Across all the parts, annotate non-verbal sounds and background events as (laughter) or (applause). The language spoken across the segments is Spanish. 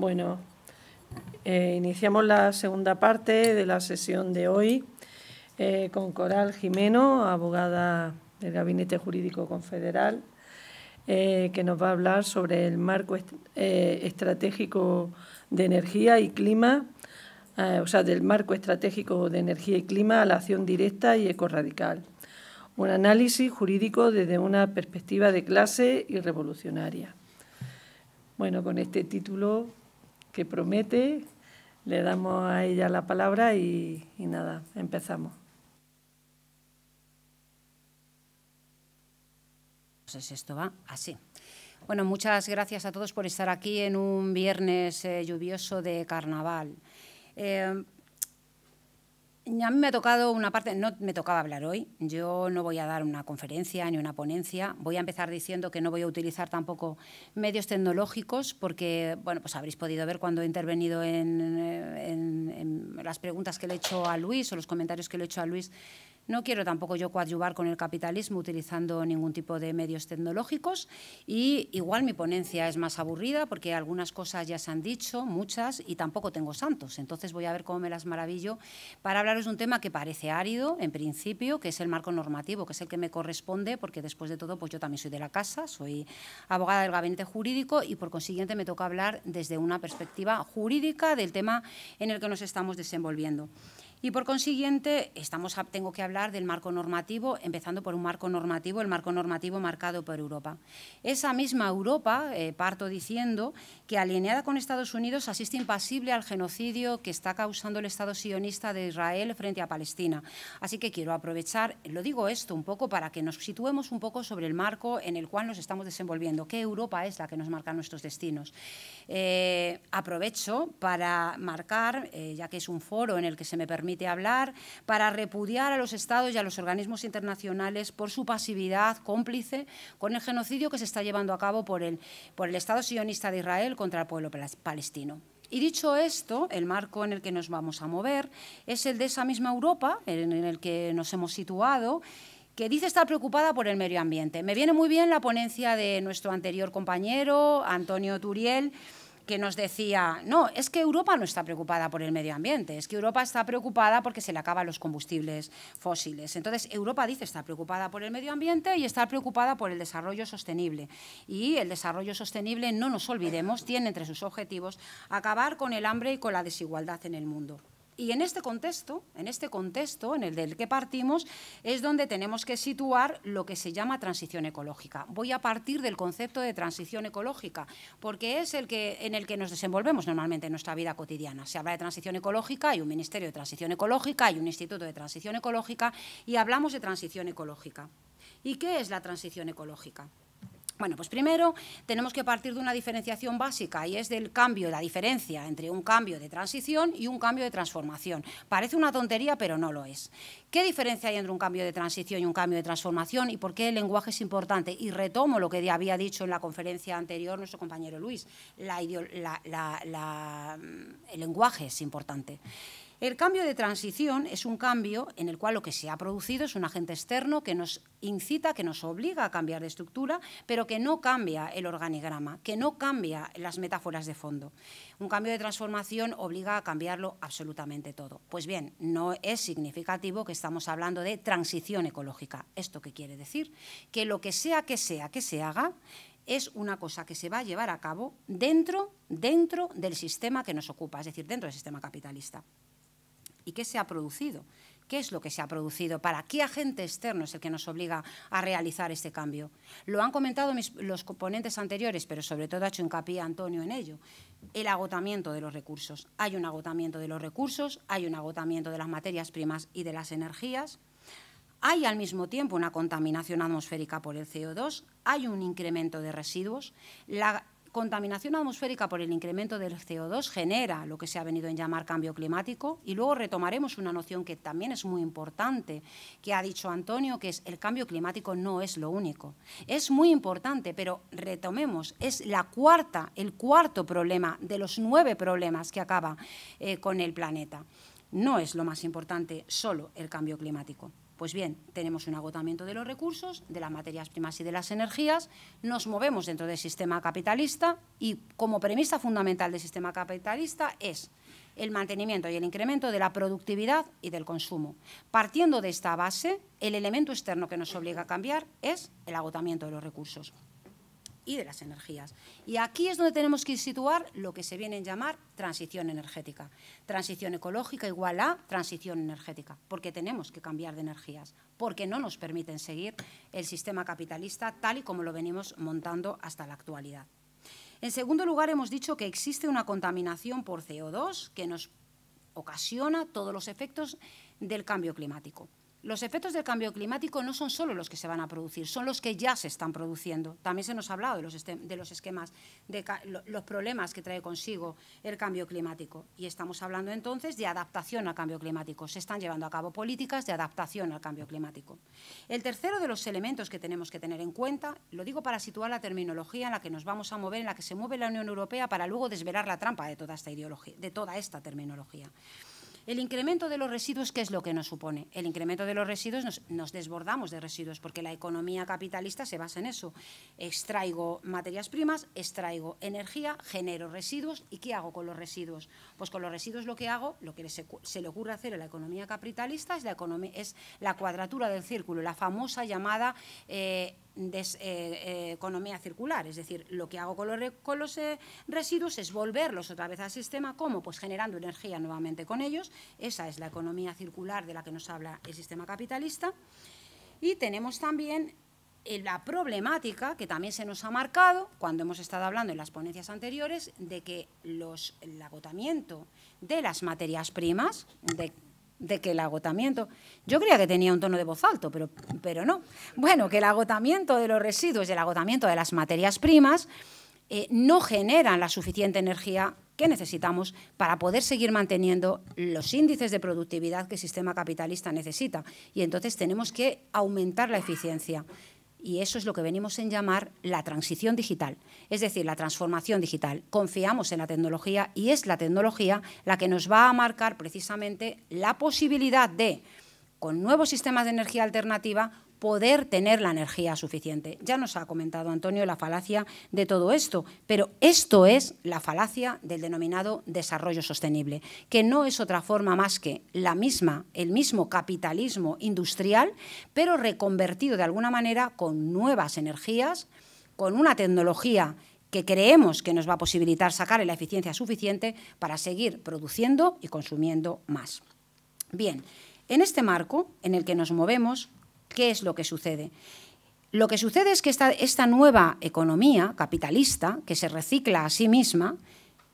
Bueno, eh, iniciamos la segunda parte de la sesión de hoy eh, con Coral Jimeno, abogada del Gabinete Jurídico Confederal, eh, que nos va a hablar sobre el marco estratégico de energía y clima, o sea, del marco estratégico de energía y clima a la acción directa y ecorradical un análisis jurídico desde una perspectiva de clase y revolucionaria. Bueno, con este título que promete, le damos a ella la palabra y, nada, empezamos. esto va así. Bueno, muchas gracias a todos por estar aquí en un viernes eh, lluvioso de carnaval. Eh, a mí me ha tocado una parte, no me tocaba hablar hoy, yo no voy a dar una conferencia ni una ponencia, voy a empezar diciendo que no voy a utilizar tampoco medios tecnológicos porque, bueno, pues habréis podido ver cuando he intervenido en, en las preguntas que le he hecho a Luis o los comentarios que le he hecho a Luis, no quiero tampoco yo coadyuvar con el capitalismo utilizando ningún tipo de medios tecnológicos y igual mi ponencia es más aburrida porque algunas cosas ya se han dicho, muchas, y tampoco tengo santos. Entonces voy a ver cómo me las maravillo para hablar es un tema que parece árido, en principio, que es el marco normativo, que es el que me corresponde, porque después de todo, pues yo también soy de la casa, soy abogada del gabinete jurídico y por consiguiente me toca hablar desde una perspectiva jurídica del tema en el que nos estamos desenvolviendo. Y por consiguiente, estamos tengo que hablar del marco normativo, empezando por un marco normativo, el marco normativo marcado por Europa. Esa misma Europa, eh, parto diciendo, que alineada con Estados Unidos asiste impasible al genocidio que está causando el Estado sionista de Israel frente a Palestina. Así que quiero aprovechar, lo digo esto un poco para que nos situemos un poco sobre el marco en el cual nos estamos desenvolviendo, qué Europa es la que nos marca nuestros destinos. Eh, aprovecho para marcar, eh, ya que es un foro en el que se me permite hablar, para repudiar a los estados y a los organismos internacionales por su pasividad cómplice con el genocidio que se está llevando a cabo por el, por el Estado sionista de Israel contra el pueblo palestino. Y dicho esto, el marco en el que nos vamos a mover es el de esa misma Europa en el que nos hemos situado que dice estar preocupada por el medio ambiente. Me viene muy bien la ponencia de nuestro anterior compañero, Antonio Turiel, que nos decía, no, es que Europa no está preocupada por el medio ambiente, es que Europa está preocupada porque se le acaban los combustibles fósiles. Entonces, Europa dice está preocupada por el medio ambiente y está preocupada por el desarrollo sostenible. Y el desarrollo sostenible, no nos olvidemos, tiene entre sus objetivos acabar con el hambre y con la desigualdad en el mundo. Y en este contexto, en este contexto, en el del que partimos, es donde tenemos que situar lo que se llama transición ecológica. Voy a partir del concepto de transición ecológica, porque es el que, en el que nos desenvolvemos normalmente en nuestra vida cotidiana. Se habla de transición ecológica, hay un Ministerio de Transición Ecológica, hay un Instituto de Transición Ecológica y hablamos de transición ecológica. ¿Y qué es la transición ecológica? Bueno, pues primero tenemos que partir de una diferenciación básica y es del cambio, la diferencia entre un cambio de transición y un cambio de transformación. Parece una tontería, pero no lo es. ¿Qué diferencia hay entre un cambio de transición y un cambio de transformación y por qué el lenguaje es importante? Y retomo lo que había dicho en la conferencia anterior nuestro compañero Luis, el lenguaje es importante. El cambio de transición es un cambio en el cual lo que se ha producido es un agente externo que nos incita, que nos obliga a cambiar de estructura, pero que no cambia el organigrama, que no cambia las metáforas de fondo. Un cambio de transformación obliga a cambiarlo absolutamente todo. Pues bien, no es significativo que estamos hablando de transición ecológica. ¿Esto qué quiere decir? Que lo que sea que sea que se haga es una cosa que se va a llevar a cabo dentro, dentro del sistema que nos ocupa, es decir, dentro del sistema capitalista y qué se ha producido. ¿Qué es lo que se ha producido? ¿Para qué agente externo es el que nos obliga a realizar este cambio? Lo han comentado los componentes anteriores, pero sobre todo ha hecho hincapié Antonio en ello. El agotamiento de los recursos. Hay un agotamiento de los recursos, hay un agotamiento de las materias primas y de las energías. Hay al mismo tiempo una contaminación atmosférica por el CO2, hay un incremento de residuos. La contaminación atmosférica por el incremento del CO2 genera lo que se ha venido en llamar cambio climático y luego retomaremos una noción que también es muy importante, que ha dicho Antonio, que es el cambio climático no es lo único. Es muy importante, pero retomemos, es la cuarta, el cuarto problema de los nueve problemas que acaba eh, con el planeta. No es lo más importante solo el cambio climático. Pues bien, tenemos un agotamiento de los recursos, de las materias primas y de las energías, nos movemos dentro del sistema capitalista y como premisa fundamental del sistema capitalista es el mantenimiento y el incremento de la productividad y del consumo. Partiendo de esta base, el elemento externo que nos obliga a cambiar es el agotamiento de los recursos y de las energías. Y aquí es donde tenemos que situar lo que se viene a llamar transición energética. Transición ecológica igual a transición energética, porque tenemos que cambiar de energías, porque no nos permiten seguir el sistema capitalista tal y como lo venimos montando hasta la actualidad. En segundo lugar, hemos dicho que existe una contaminación por CO2 que nos ocasiona todos los efectos del cambio climático. Los efectos del cambio climático no son solo los que se van a producir, son los que ya se están produciendo. También se nos ha hablado de los, de los esquemas, de los problemas que trae consigo el cambio climático. Y estamos hablando entonces de adaptación al cambio climático. Se están llevando a cabo políticas de adaptación al cambio climático. El tercero de los elementos que tenemos que tener en cuenta, lo digo para situar la terminología en la que nos vamos a mover, en la que se mueve la Unión Europea, para luego desvelar la trampa de toda esta ideología, de toda esta terminología. El incremento de los residuos, ¿qué es lo que nos supone? El incremento de los residuos, nos, desbordamos de residuos, porque la economía capitalista se basa en eso. Extraigo materias primas, extraigo energía, genero residuos, ¿y qué hago con los residuos? Pues con los residuos lo que hago, lo que se, le ocurre hacer a la economía capitalista es la, es la cuadratura del círculo, la famosa llamada... Eh, de eh, eh, economía circular, es decir, lo que hago con los, con los eh, residuos es volverlos otra vez al sistema, ¿cómo? Pues generando energía nuevamente con ellos, esa es la economía circular de la que nos habla el sistema capitalista, y tenemos también la problemática que también se nos ha marcado cuando hemos estado hablando en las ponencias anteriores de que los, el agotamiento de las materias primas, de de que el agotamiento, yo creía que tenía un tono de voz alto, pero, pero no. Bueno, que el agotamiento de los residuos y el agotamiento de las materias primas eh, no generan la suficiente energía que necesitamos para poder seguir manteniendo los índices de productividad que el sistema capitalista necesita. Y entonces tenemos que aumentar la eficiencia. Y eso es lo que venimos en llamar la transición digital, es decir, la transformación digital. Confiamos en la tecnología y es la tecnología la que nos va a marcar precisamente la posibilidad de, con nuevos sistemas de energía alternativa, poder tener la energía suficiente. Ya nos ha comentado Antonio la falacia de todo esto, pero esto es la falacia del denominado desarrollo sostenible, que no es otra forma más que la misma, el mismo capitalismo industrial, pero reconvertido de alguna manera con nuevas energías, con una tecnología que creemos que nos va a posibilitar sacar la eficiencia suficiente para seguir produciendo y consumiendo más. Bien, en este marco en el que nos movemos, ¿Qué es lo que sucede? Lo que sucede es que esta, nueva economía capitalista, que se recicla a sí misma,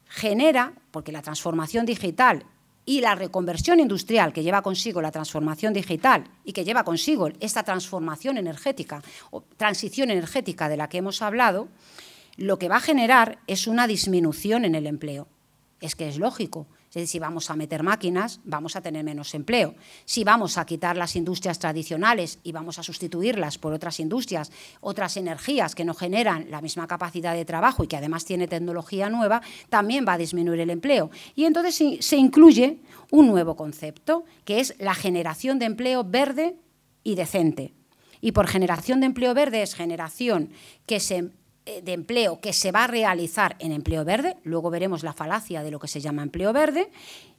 genera, porque la transformación digital y la reconversión industrial que lleva consigo la transformación digital y que lleva consigo esta transformación energética o transición energética de la que hemos hablado, lo que va a generar es una disminución en el empleo. Es que es lógico si vamos a meter máquinas, vamos a tener menos empleo. Si vamos a quitar las industrias tradicionales y vamos a sustituirlas por otras industrias, otras energías que no generan la misma capacidad de trabajo y que además tiene tecnología nueva, también va a disminuir el empleo. Y entonces se incluye un nuevo concepto, que es la generación de empleo verde y decente. Y por generación de empleo verde es generación que se eh, de empleo que se va a realizar en empleo verde, luego veremos la falacia de lo que se llama empleo verde,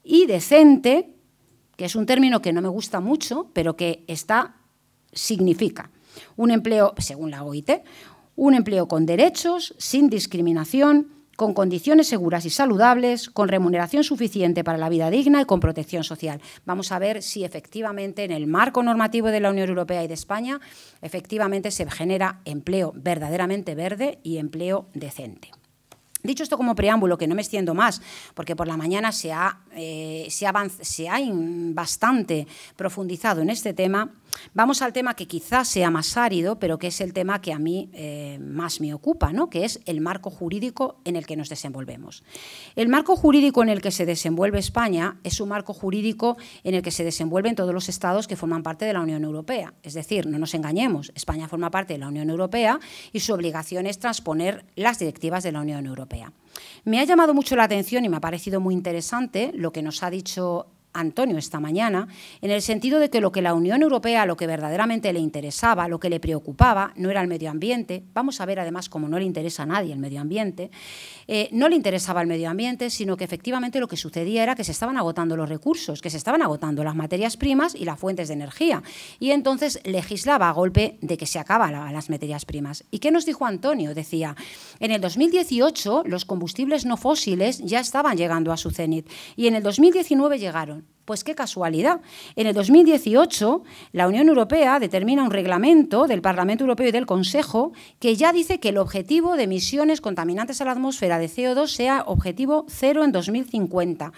y decente, que es un término que no me gusta mucho, pero que está, significa un empleo, según la OIT, un empleo con derechos, sin discriminación, con condiciones seguras y saludables, con remuneración suficiente para la vida digna y con protección social. Vamos a ver si efectivamente en el marco normativo de la Unión Europea y de España, efectivamente se genera empleo verdaderamente verde y empleo decente. Dicho esto como preámbulo, que no me extiendo más, porque por la mañana se ha, se, eh, se ha bastante profundizado en este tema, Vamos al tema que quizás sea más árido, pero que es el tema que a mí eh, más me ocupa, ¿no? que es el marco jurídico en el que nos desenvolvemos. El marco jurídico en el que se desenvuelve España es un marco jurídico en el que se desenvuelven todos los estados que forman parte de la Unión Europea. Es decir, no nos engañemos, España forma parte de la Unión Europea y su obligación es transponer las directivas de la Unión Europea. Me ha llamado mucho la atención y me ha parecido muy interesante lo que nos ha dicho Antonio esta mañana, en el sentido de que lo que la Unión Europea, lo que verdaderamente le interesaba, lo que le preocupaba, no era el medio ambiente, vamos a ver además cómo no le interesa a nadie el medio ambiente, eh, no le interesaba el medio ambiente, sino que efectivamente lo que sucedía era que se estaban agotando los recursos, que se estaban agotando las materias primas y las fuentes de energía. Y entonces legislaba a golpe de que se acaba las materias primas. ¿Y qué nos dijo Antonio? Decía, en el 2018 los combustibles no fósiles ya estaban llegando a su cenit y en el 2019 llegaron. Pues qué casualidad. En el 2018, la Unión Europea determina un reglamento del Parlamento Europeo y del Consejo que ya dice que el objetivo de emisiones contaminantes a la atmósfera de CO2 sea objetivo cero en 2050.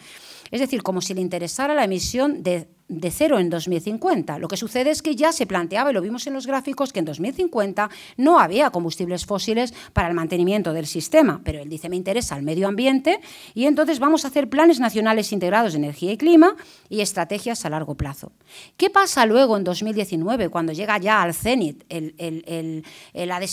Es decir, como si le interesara la emisión de de cero en 2050. Lo que sucede es que ya se planteaba, y lo vimos en los gráficos, que en 2050 no había combustibles fósiles para el mantenimiento del sistema, pero él dice me interesa el medio ambiente y entonces vamos a hacer planes nacionales integrados de energía y clima y estrategias a largo plazo. ¿Qué pasa luego en 2019 cuando llega ya al cenit las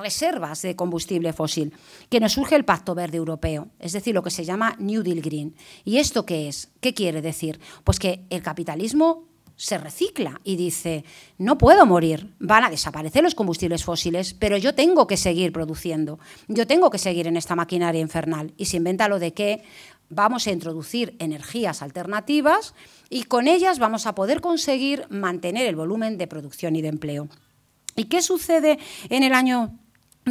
reservas de combustible fósil? Que nos surge el Pacto Verde Europeo, es decir, lo que se llama New Deal Green. ¿Y esto qué es? ¿Qué quiere decir? Pues que el capitalismo se recicla y dice, no puedo morir, van a desaparecer los combustibles fósiles, pero yo tengo que seguir produciendo, yo tengo que seguir en esta maquinaria infernal. Y se inventa lo de que vamos a introducir energías alternativas y con ellas vamos a poder conseguir mantener el volumen de producción y de empleo. ¿Y qué sucede en el año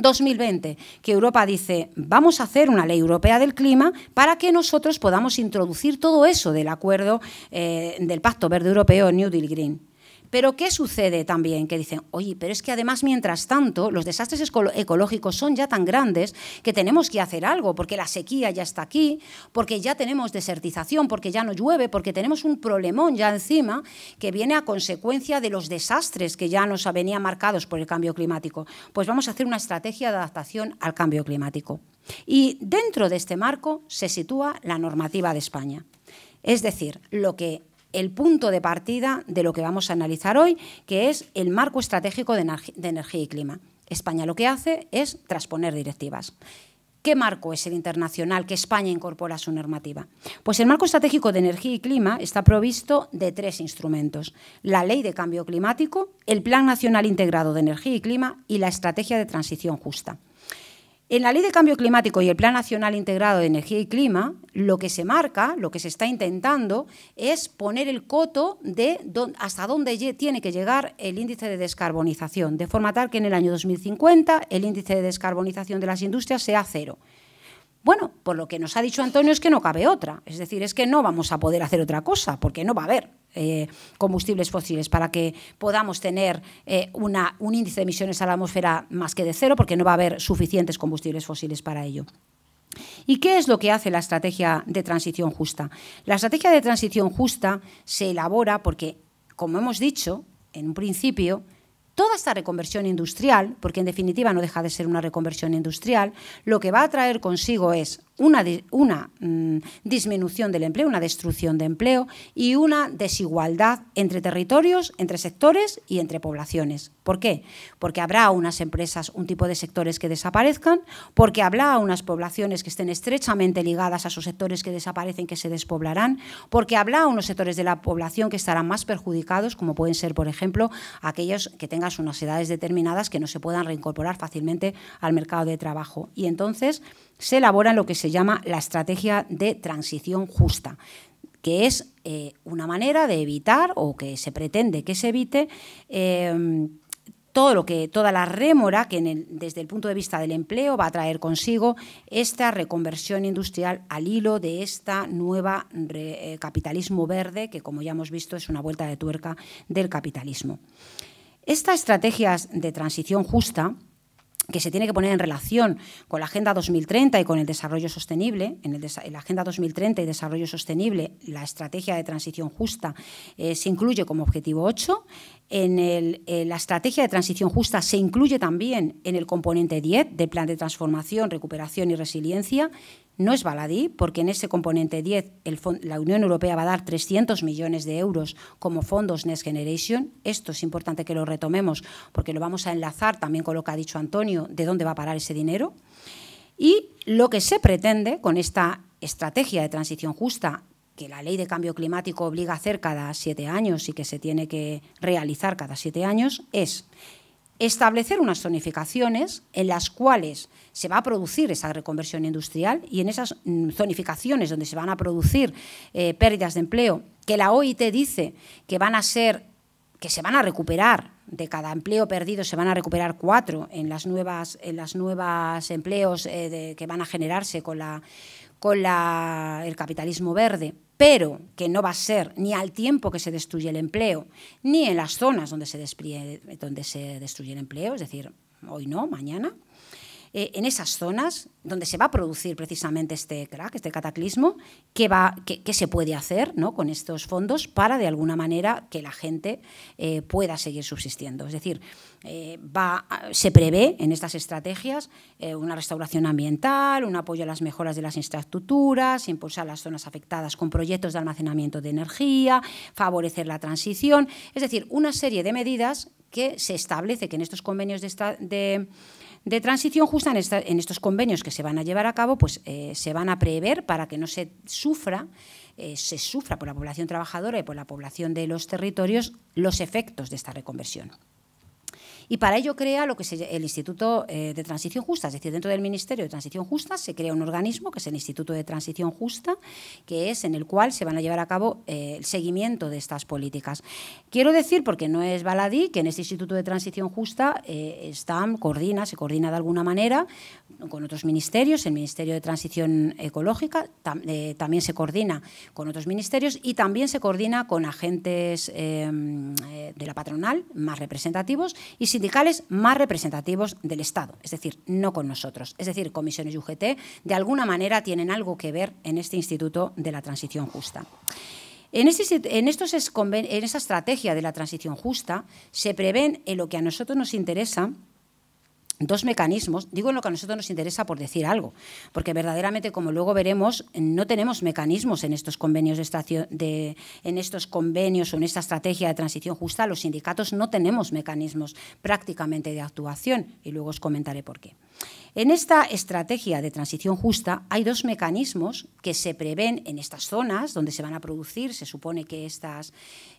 2020, que Europa dice, vamos a hacer una ley europea del clima para que nosotros podamos introducir todo eso del acuerdo eh, del Pacto Verde Europeo New Deal Green. Pero ¿qué sucede también? Que dicen, oye, pero es que además, mientras tanto, los desastres ecológicos son ya tan grandes que tenemos que hacer algo, porque la sequía ya está aquí, porque ya tenemos desertización, porque ya no llueve, porque tenemos un problemón ya encima que viene a consecuencia de los desastres que ya nos venían marcados por el cambio climático. Pues vamos a hacer una estrategia de adaptación al cambio climático. Y dentro de este marco se sitúa la normativa de España. Es decir, lo que el punto de partida de lo que vamos a analizar hoy, que es el marco estratégico de, energía y clima. España lo que hace es transponer directivas. ¿Qué marco es el internacional que España incorpora a su normativa? Pues el marco estratégico de energía y clima está provisto de tres instrumentos. La Ley de Cambio Climático, el Plan Nacional Integrado de Energía y Clima y la Estrategia de Transición Justa. En la Ley de Cambio Climático y el Plan Nacional Integrado de Energía y Clima, lo que se marca, lo que se está intentando, es poner el coto de hasta dónde tiene que llegar el índice de descarbonización, de forma tal que en el año 2050 el índice de descarbonización de las industrias sea cero. Bueno, por lo que nos ha dicho Antonio es que no cabe otra. Es decir, es que no vamos a poder hacer otra cosa, porque no va a haber eh, combustibles fósiles para que podamos tener eh, un índice de emisiones a la atmósfera más que de cero, porque no va a haber suficientes combustibles fósiles para ello. ¿Y qué es lo que hace la estrategia de transición justa? La estrategia de transición justa se elabora porque, como hemos dicho en un principio, Toda esta reconversión industrial, porque en definitiva no deja de ser una reconversión industrial, lo que va a traer consigo es una, mm, disminución del empleo, una destrucción de empleo y una desigualdad entre territorios, entre sectores y entre poblaciones. ¿Por qué? Porque habrá unas empresas, un tipo de sectores que desaparezcan, porque habrá unas poblaciones que estén estrechamente ligadas a esos sectores que desaparecen, que se despoblarán, porque habrá unos sectores de la población que estarán más perjudicados, como pueden ser, por ejemplo, aquellos que tengan unas edades determinadas que no se puedan reincorporar fácilmente al mercado de trabajo. Y entonces, se elabora lo que se llama la estrategia de transición justa, que es eh, una manera de evitar o que se pretende que se evite eh, todo lo que, toda la rémora que desde el punto de vista del empleo va a traer consigo esta reconversión industrial al hilo de esta nueva eh, capitalismo verde, que como ya hemos visto es una vuelta de tuerca del capitalismo. Estas estrategias de transición justa que se tiene que poner en relación con la Agenda 2030 y con el desarrollo sostenible. En, el la Agenda 2030 y desarrollo sostenible, la estrategia de transición justa eh, se incluye como objetivo 8. En, eh, la estrategia de transición justa se incluye también en el componente 10 del plan de transformación, recuperación y resiliencia no es baladí, porque en ese componente 10 la Unión Europea va a dar 300 millones de euros como fondos Next Generation. Esto es importante que lo retomemos porque lo vamos a enlazar también con lo que ha dicho Antonio, de dónde va a parar ese dinero. Y lo que se pretende con esta estrategia de transición justa, que la ley de cambio climático obliga a hacer cada siete años y que se tiene que realizar cada siete años, es establecer unas zonificaciones en las cuales se va a producir esa reconversión industrial y en esas mm, zonificaciones donde se van a producir eh, pérdidas de empleo, que la OIT dice que van a ser que se van a recuperar de cada empleo perdido se van a recuperar cuatro en las nuevas en las nuevas empleos eh, que van a generarse con la con la, el capitalismo verde pero que no va a ser ni al tiempo que se destruye el empleo, ni en las zonas donde se, donde se destruye el empleo, es decir, hoy no, mañana, eh, en esas zonas donde se va a producir precisamente este crack, este cataclismo, qué, va, qué, se puede hacer con estos fondos para de alguna manera que la gente eh, pueda seguir subsistiendo. Es decir, eh, va, se prevé en estas estrategias una restauración ambiental, un apoyo a las mejoras de las infraestructuras, impulsar las zonas afectadas con proyectos de almacenamiento de energía, favorecer la transición, es decir, una serie de medidas que se establece que en estos convenios de, de, de transición justa en, estos convenios que se van a llevar a cabo, pues eh, se van a prever para que no se sufra, eh, se sufra por la población trabajadora y por la población de los territorios los efectos de esta reconversión. Y para ello crea lo que es el Instituto eh, de Transición Justa, es decir, dentro del Ministerio de Transición Justa se crea un organismo que es el Instituto de Transición Justa, que es en el cual se van a llevar a cabo eh, el seguimiento de estas políticas. Quiero decir, porque no es baladí, que en este Instituto de Transición Justa eh, coordina, se coordina de alguna manera con otros ministerios, el Ministerio de Transición Ecológica también se coordina con otros ministerios y también se coordina con agentes em, de la patronal más representativos y sindicales más representativos del Estado, es decir, no con nosotros. Es decir, comisiones UGT de alguna manera tienen algo que ver en este Instituto de la Transición Justa. En, esa este estos, en esa estrategia de la transición justa se prevén, en lo que a nosotros nos interesa, dos mecanismos, digo en lo que a nosotros nos interesa por decir algo, porque verdaderamente, como luego veremos, no tenemos mecanismos en estos convenios de, de en estos convenios o en esta estrategia de transición justa, los sindicatos no tenemos mecanismos prácticamente de actuación y luego os comentaré por qué. En esta estrategia de transición justa hay dos mecanismos que se prevén en estas zonas donde se van a producir, se supone que estas,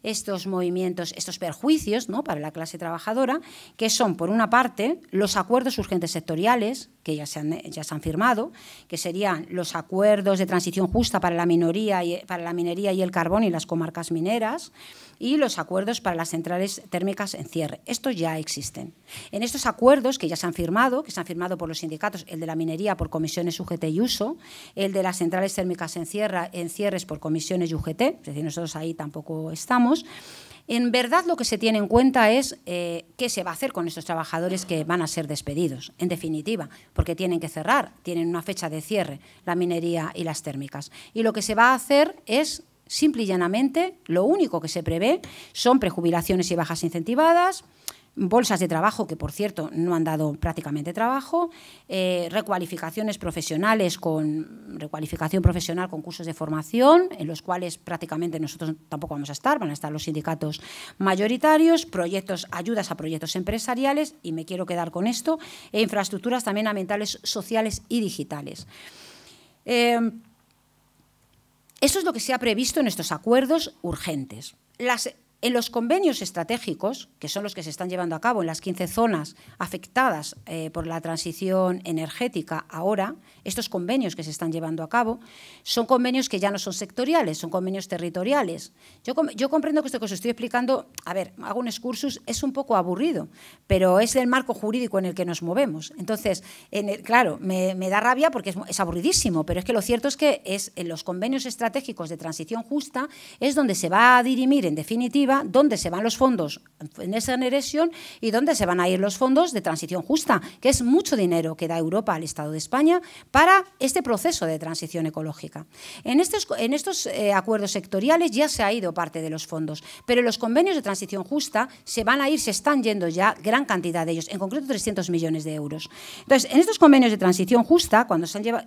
estos movimientos, estos perjuicios ¿no? para la clase trabajadora, que son, por una parte, los acuerdos urgentes sectoriales, que ya se han, ya firmado, que serían los acuerdos de transición justa para la, y, para la minería y el carbón y las comarcas mineras, y los acuerdos para las centrales térmicas en cierre. Estos ya existen. En estos acuerdos que ya se han firmado, que se han firmado por los sindicatos, el de la minería por comisiones UGT y uso, el de las centrales térmicas en, cierre, en cierres por comisiones UGT, es decir, nosotros ahí tampoco estamos. En verdad lo que se tiene en cuenta es eh, qué se va a hacer con estos trabajadores que van a ser despedidos, en definitiva, porque tienen que cerrar, tienen una fecha de cierre, la minería y las térmicas. Y lo que se va a hacer es simple y llanamente, lo único que se prevé son prejubilaciones y bajas incentivadas, bolsas de trabajo, que por cierto no han dado prácticamente trabajo, eh, recualificaciones profesionales con recualificación profesional con cursos de formación, en los cuales prácticamente nosotros tampoco vamos a estar, van a estar los sindicatos mayoritarios, proyectos, ayudas a proyectos empresariales, y me quiero quedar con esto, e infraestructuras también ambientales, sociales y digitales. Eh, eso es lo que se ha previsto en estos acuerdos urgentes. en los convenios estratégicos, que son los que se están llevando a cabo en las 15 zonas afectadas eh, por la transición energética ahora, estos convenios que se están llevando a cabo son convenios que ya no son sectoriales, son convenios territoriales. Yo, comprendo que esto que os estoy explicando, a ver, hago un excursus, es un poco aburrido, pero es el marco jurídico en el que nos movemos. Entonces, claro, me, da rabia porque es, aburridísimo, pero es que lo cierto es que es en los convenios estratégicos de transición justa es donde se va a dirimir, en definitiva, dónde se van los fondos en esa generación y dónde se van a ir los fondos de transición justa, que es mucho dinero que da Europa al Estado de España para este proceso de transición ecológica. En estos, en estos eh, acuerdos sectoriales ya se ha ido parte de los fondos, pero los convenios de transición justa se van a ir, se están yendo ya gran cantidad de ellos, en concreto 300 millones de euros. Entonces, en estos convenios de transición justa, cuando se han llevado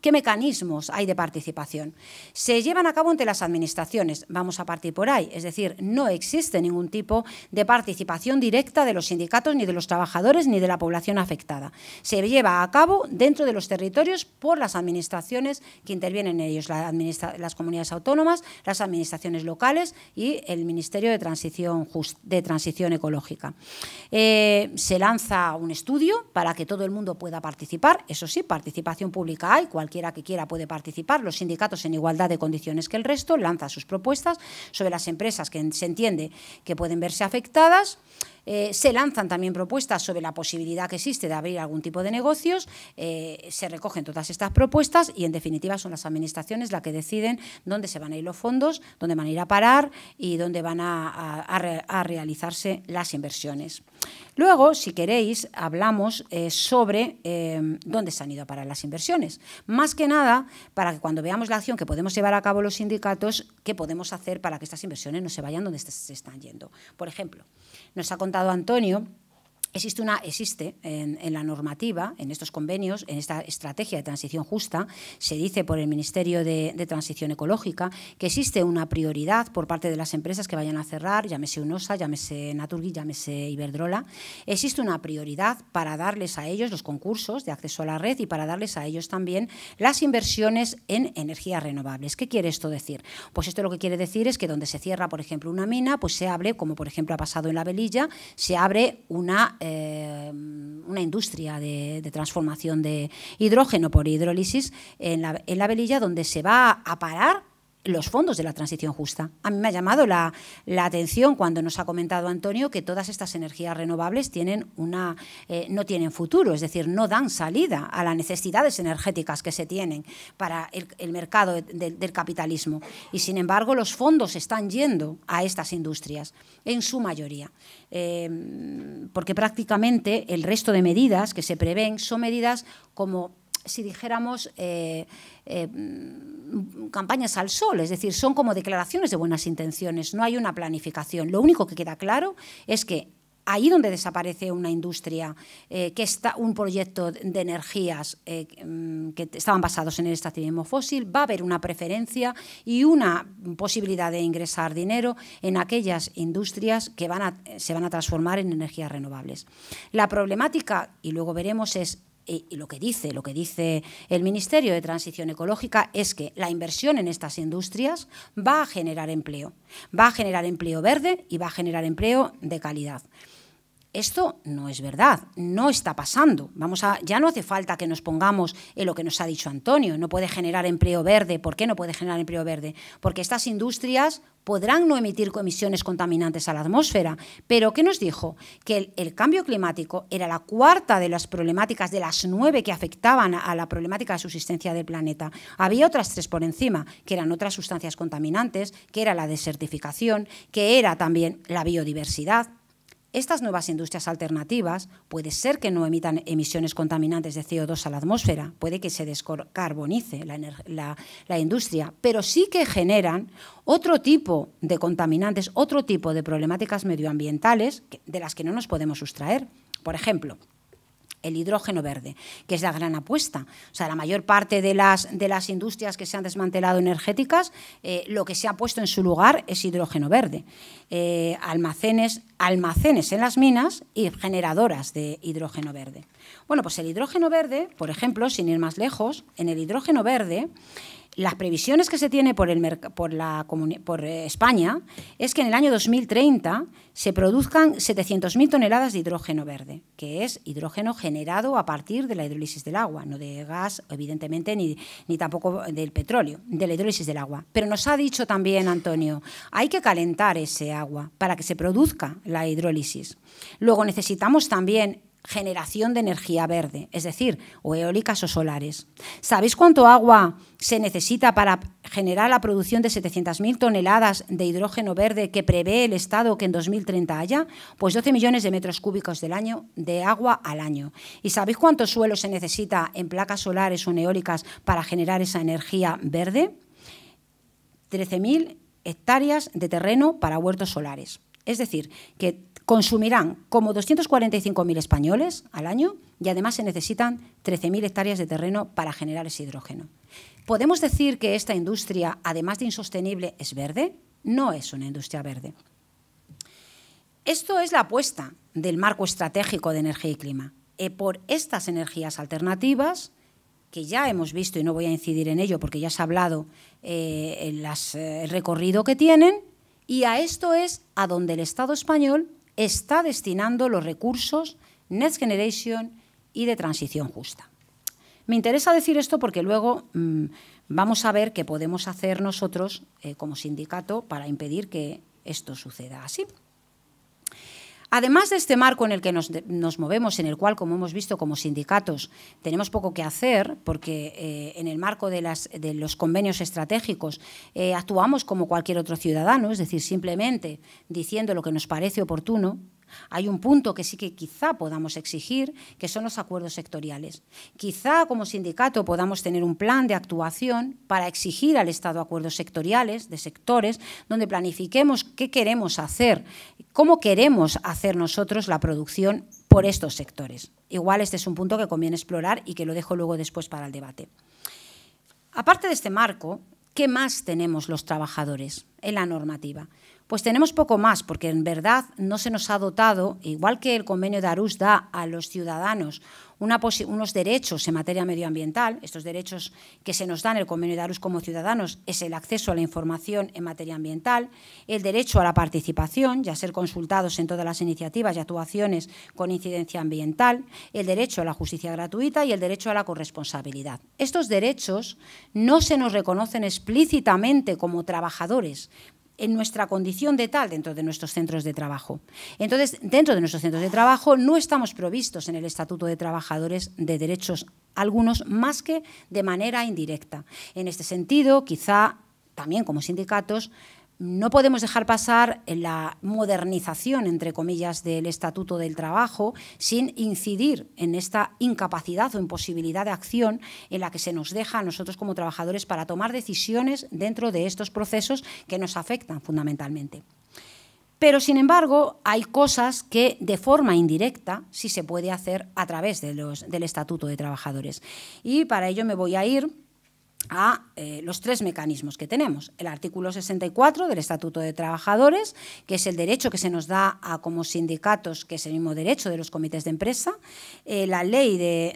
¿Qué mecanismos hay de participación? Se llevan a cabo entre las administraciones, vamos a partir por ahí, es decir, no existe ningún tipo de participación directa de los sindicatos, ni de los trabajadores, ni de la población afectada. Se lleva a cabo dentro de los territorios por las administraciones que intervienen en ellos, las comunidades autónomas, las administraciones locales y el Ministerio de Transición, de Transición Ecológica. Eh, se lanza un estudio para que todo el mundo pueda participar, eso sí, participación pública hay, cualquier quiera que quiera puede participar, los sindicatos en igualdad de condiciones que el resto, lanza sus propuestas sobre las empresas que se entiende que pueden verse afectadas. Eh, se lanzan también propuestas sobre la posibilidad que existe de abrir algún tipo de negocios, eh, se recogen todas estas propuestas y en definitiva son las administraciones las que deciden dónde se van a ir los fondos, dónde van a ir a parar y dónde van a, realizarse las inversiones. Luego, si queréis, hablamos eh, sobre em, dónde se han ido a parar las inversiones. Más que nada, para que cuando veamos la acción que podemos llevar a cabo los sindicatos, qué podemos hacer para que estas inversiones no se vayan donde se están yendo. Por ejemplo, nos ha contado Antonio, Existe, una, existe en, la normativa, en estos convenios, en esta estrategia de transición justa, se dice por el Ministerio de, Transición Ecológica que existe una prioridad por parte de las empresas que vayan a cerrar, llámese UNOSA, llámese Naturgy, llámese Iberdrola. Existe una prioridad para darles a ellos los concursos de acceso a la red y para darles a ellos también las inversiones en energías renovables. ¿Qué quiere esto decir? Pues esto lo que quiere decir es que donde se cierra, por ejemplo, una mina, pues se abre, como por ejemplo ha pasado en la Velilla, se abre una Em, una industria de, transformación de hidrógeno por hidrólisis en la, en la velilla donde se va a parar los fondos de la transición justa. A mí me ha llamado la, atención cuando nos ha comentado Antonio que todas estas energías renovables tienen una, eh, no tienen futuro, es decir, no dan salida a las necesidades energéticas que se tienen para el, mercado del capitalismo. Y sin embargo, los fondos están yendo a estas industrias, en su mayoría, eh, porque prácticamente el resto de medidas que se prevén son medidas como si dijéramos, eh, eh, campañas al sol, es decir, son como declaraciones de buenas intenciones, no hay una planificación. Lo único que queda claro es que ahí donde desaparece una industria, eh, que está un proyecto de energías mm, que estaban basados en el extractivismo fósil, va a haber una preferencia y una posibilidad de ingresar dinero en aquellas industrias que van se van a transformar en energías renovables. La problemática, y luego veremos, es y, lo que dice, lo que dice el Ministerio de Transición Ecológica es que la inversión en estas industrias va a generar empleo, va a generar empleo verde y va a generar empleo de calidad esto no es verdad, no está pasando. Vamos a, ya no hace falta que nos pongamos en lo que nos ha dicho Antonio, no puede generar empleo verde. ¿Por qué no puede generar empleo verde? Porque estas industrias podrán no emitir emisiones contaminantes a la atmósfera. Pero ¿qué nos dijo? Que el, cambio climático era la cuarta de las problemáticas, de las nueve que afectaban a, a la problemática de subsistencia del planeta. Había otras tres por encima, que eran otras sustancias contaminantes, que era la desertificación, que era también la biodiversidad, estas nuevas industrias alternativas puede ser que no emitan emisiones contaminantes de CO2 a la atmósfera, puede que se descarbonice la, la, industria, pero sí que generan otro tipo de contaminantes, otro tipo de problemáticas medioambientales de las que no nos podemos sustraer. Por ejemplo, el hidrógeno verde, que es la gran apuesta. O sea, la mayor parte de las, de las industrias que se han desmantelado energéticas, eh, lo que se ha puesto en su lugar es hidrógeno verde. Eh, almacenes, almacenes en las minas y generadoras de hidrógeno verde. Bueno, pues el hidrógeno verde, por ejemplo, sin ir más lejos, en el hidrógeno verde las previsiones que se tiene por, el por eh, España es que en el año 2030 se produzcan 700.000 toneladas de hidrógeno verde, que es hidrógeno generado a partir de la hidrólisis del agua, no de gas, evidentemente, ni, ni tampoco del petróleo, de la hidrólisis del agua. Pero nos ha dicho también Antonio, hay que calentar ese agua para que se produzca la hidrólisis. Luego necesitamos también generación de energía verde, es decir, o eólicas o solares. ¿Sabéis cuánto agua se necesita para generar la producción de 700.000 toneladas de hidrógeno verde que prevé el Estado que en 2030 haya? Pues 12 millones de metros cúbicos del año de agua al año. ¿Y sabéis cuánto suelo se necesita en placas solares o en eólicas para generar esa energía verde? 13.000 hectáreas de terreno para huertos solares. Es decir, que consumirán como 245.000 españoles al año y además se necesitan 13.000 hectáreas de terreno para generar ese hidrógeno. ¿Podemos decir que esta industria, además de insostenible, es verde? No es una industria verde. Esto es la apuesta del marco estratégico de energía y clima, eh, por estas energías alternativas, que ya hemos visto, y no voy a incidir en ello porque ya se ha hablado eh, en eh, el recorrido que tienen, y a esto es a donde el Estado español está destinando los recursos Next Generation y de transición justa. Me interesa decir esto porque luego mm, vamos a ver qué podemos hacer nosotros eh, como sindicato para impedir que esto suceda así. Además de este marco en el que nos, movemos, en el cual, como hemos visto, como sindicatos tenemos poco que hacer, porque eh, en el marco de, las, de los convenios estratégicos eh, actuamos como cualquier otro ciudadano, es decir, simplemente diciendo lo que nos parece oportuno, hay un punto que sí que quizá podamos exigir, que son los acuerdos sectoriales. Quizá como sindicato podamos tener un plan de actuación para exigir al Estado acuerdos sectoriales, de sectores, donde planifiquemos qué queremos hacer, cómo queremos hacer nosotros la producción por estos sectores. Igual este es un punto que conviene explorar y que lo dejo luego después para el debate. Aparte de este marco, ¿qué más tenemos los trabajadores en la normativa? Pues tenemos poco más, porque en verdad no se nos ha dotado, igual que el convenio de Arús da a los ciudadanos unos derechos en materia medioambiental, estos derechos que se nos dan el convenio de Arús como ciudadanos es el acceso a la información en materia ambiental, el derecho a la participación ya ser consultados en todas las iniciativas y actuaciones con incidencia ambiental, el derecho a la justicia gratuita y el derecho a la corresponsabilidad. Estos derechos no se nos reconocen explícitamente como trabajadores, en nuestra condición de tal dentro de nuestros centros de trabajo. Entonces, dentro de nuestros centros de trabajo no estamos provistos en el Estatuto de Trabajadores de derechos algunos más que de manera indirecta. En este sentido, quizá también como sindicatos, no podemos dejar pasar la modernización, entre comillas, del Estatuto del Trabajo sin incidir en esta incapacidad o imposibilidad de acción en la que se nos deja a nosotros como trabajadores para tomar decisiones dentro de estos procesos que nos afectan fundamentalmente. Pero, sin embargo, hay cosas que de forma indirecta sí se puede hacer a través del Estatuto de Trabajadores. Y para ello me voy a ir a eh, los tres mecanismos que tenemos. El artículo 64 del Estatuto de Trabajadores, que es el derecho que se nos da a como sindicatos, que es el mismo derecho de los comités de empresa, eh, la ley de,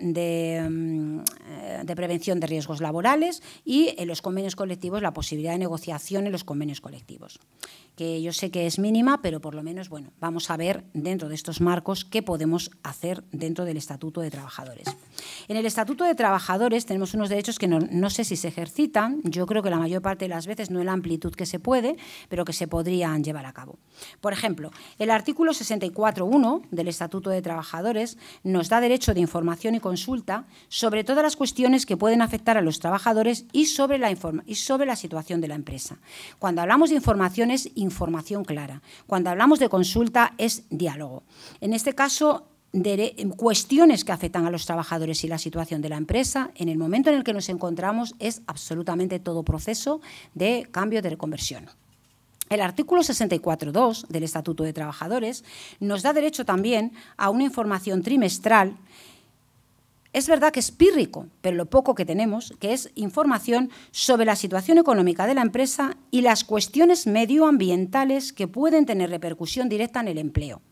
mm, eh, de, prevención de riesgos laborales y en los convenios colectivos la posibilidad de negociación en los convenios colectivos que yo sé que es mínima, pero por lo menos, bueno, vamos a ver dentro de estos marcos qué podemos hacer dentro del Estatuto de Trabajadores. En el Estatuto de Trabajadores tenemos unos derechos que no, sé si se ejercitan, yo creo que la mayor parte de las veces no en la amplitud que se puede, pero que se podrían llevar a cabo. Por ejemplo, el artículo 64.1 del Estatuto de Trabajadores nos da derecho de información y consulta sobre todas las cuestiones que pueden afectar a los trabajadores y sobre la, y sobre la situación de la empresa. Cuando hablamos de informaciones, información clara. Cuando hablamos de consulta es diálogo. En este caso, cuestiones que afectan a los trabajadores y la situación de la empresa, en el momento en el que nos encontramos es absolutamente todo proceso de cambio de reconversión. El artículo 64.2 del Estatuto de Trabajadores nos da derecho también a una información trimestral es verdad que es pírrico, pero lo poco que tenemos, que es información sobre la situación económica de la empresa y las cuestiones medioambientales que pueden tener repercusión directa en el empleo.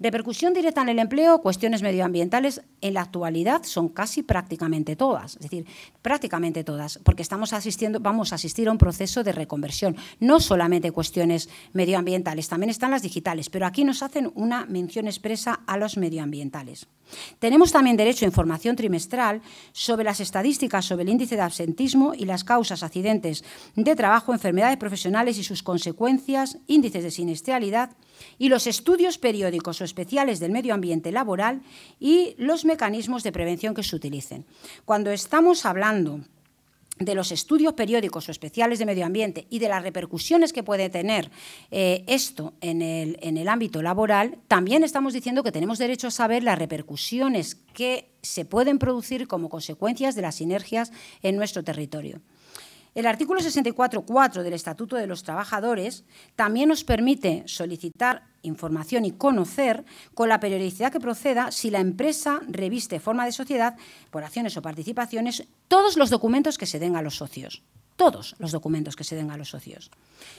Repercusión directa en el empleo, cuestiones medioambientales, en la actualidad son casi prácticamente todas, es decir, prácticamente todas, porque estamos asistiendo, vamos a asistir a un proceso de reconversión, no solamente cuestiones medioambientales, también están las digitales, pero aquí nos hacen una mención expresa a los medioambientales. Tenemos también derecho a información trimestral sobre las estadísticas sobre el índice de absentismo y las causas, accidentes de trabajo, enfermedades profesionales y sus consecuencias, índices de siniestralidad, y los estudios periódicos o especiales del medio ambiente laboral y los mecanismos de prevención que se utilicen. Cuando estamos hablando de los estudios periódicos o especiales de medio ambiente y de las repercusiones que puede tener eh, esto en el, en el ámbito laboral, también estamos diciendo que tenemos derecho a saber las repercusiones que se pueden producir como consecuencias de las sinergias en nuestro territorio. El artículo 64.4 del Estatuto de los Trabajadores también nos permite solicitar información y conocer con la periodicidad que proceda si la empresa reviste forma de sociedad por acciones o participaciones todos los documentos que se den a los socios todos los documentos que se den a los socios.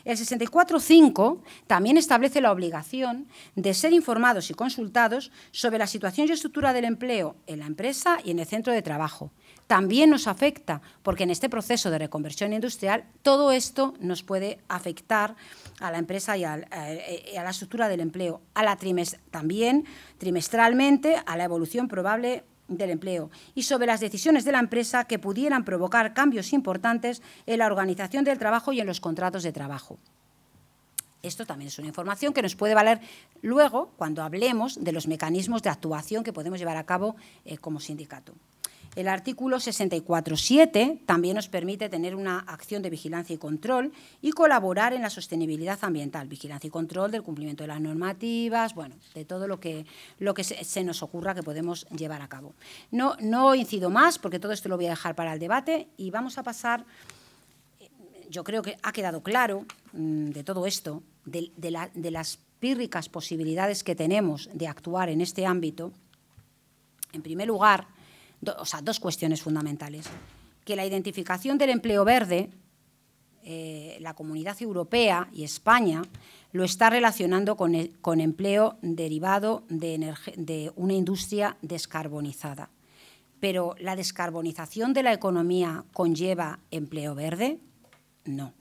El 64.5 también establece la obligación de ser informados y consultados sobre la situación y estructura del empleo en la empresa y en el centro de trabajo, también nos afecta, porque en este proceso de reconversión industrial todo esto nos puede afectar a la empresa y eh, a, la estructura del empleo, a la también trimestralmente a la evolución probable del empleo y sobre las decisiones de la empresa que pudieran provocar cambios importantes en la organización del trabajo y en los contratos de trabajo. Esto también es una información que nos puede valer luego cuando hablemos de los mecanismos de actuación que podemos llevar a cabo eh, como sindicato. El artículo 64.7 también nos permite tener una acción de vigilancia y control y colaborar en la sostenibilidad ambiental, vigilancia y control del cumplimiento de las normativas, bueno, de todo lo que, lo que se, nos ocurra que podemos llevar a cabo. No, no incido más porque todo esto lo voy a dejar para el debate y vamos a pasar, yo creo que ha quedado claro mm, de todo esto, de, de las pírricas posibilidades que tenemos de actuar en este ámbito. En primer lugar, o sea, dos cuestiones fundamentales. Que la identificación del empleo verde, eh, la comunidad europea y España lo está relacionando con, e, con empleo derivado de una industria descarbonizada. Pero ¿la descarbonización de la economía conlleva empleo verde? No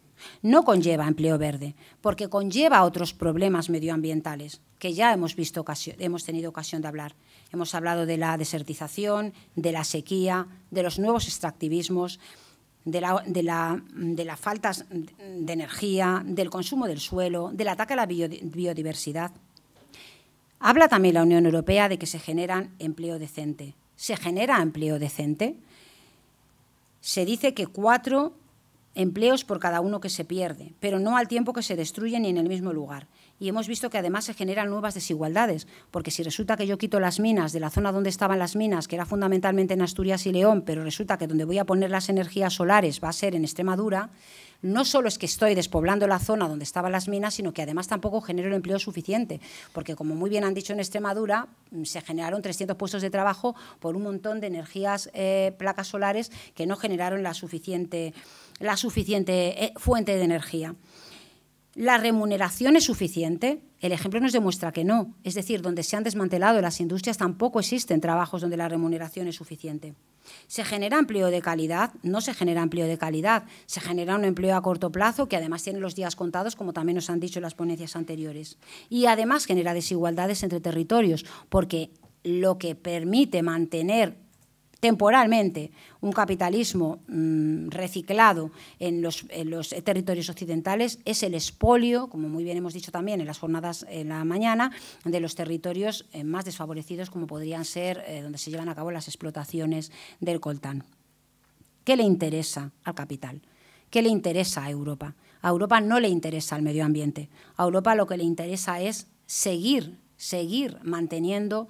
no conlleva empleo verde, porque conlleva otros problemas medioambientales que ya hemos, visto hemos tenido ocasión de hablar. Hemos hablado de la desertización, de la sequía, de los nuevos extractivismos, de la, falta de energía, del consumo del suelo, del ataque a la biodiversidad. Habla también la Unión Europea de que se genera empleo decente. ¿Se genera empleo decente? Se dice que cuatro empleos por cada uno que se pierde, pero no al tiempo que se destruyen ni en el mismo lugar. Y hemos visto que además se generan nuevas desigualdades, porque si resulta que yo quito las minas de la zona donde estaban las minas, que era fundamentalmente en Asturias y León, pero resulta que donde voy a poner las energías solares va a ser en Extremadura, no solo es que estoy despoblando la zona donde estaban las minas, sino que además tampoco genero el empleo suficiente, porque como muy bien han dicho en Extremadura, mm, se generaron 300 puestos de trabajo por un montón de energías eh, placas solares que no generaron la suficiente la suficiente eh, fuente de energía. La remuneración es suficiente. El ejemplo nos demuestra que no. Es decir, donde se han desmantelado las industrias tampoco existen trabajos donde la remuneración es suficiente. Se genera empleo de calidad, no se genera empleo de calidad, se genera un empleo a corto plazo que además tiene los días contados, como también nos han dicho las ponencias anteriores. Y además genera desigualdades entre territorios, porque lo que permite mantener temporalmente un capitalismo mm, reciclado en los, territorios occidentales es el expolio, como muy bien hemos dicho también en las jornadas en la mañana, de los territorios eh, más desfavorecidos como podrían ser eh, donde se llevan a cabo las explotaciones del coltán. ¿Qué le interesa al capital? ¿Qué le interesa a Europa? A Europa no le interesa el medio ambiente. A Europa lo que le interesa es seguir seguir manteniendo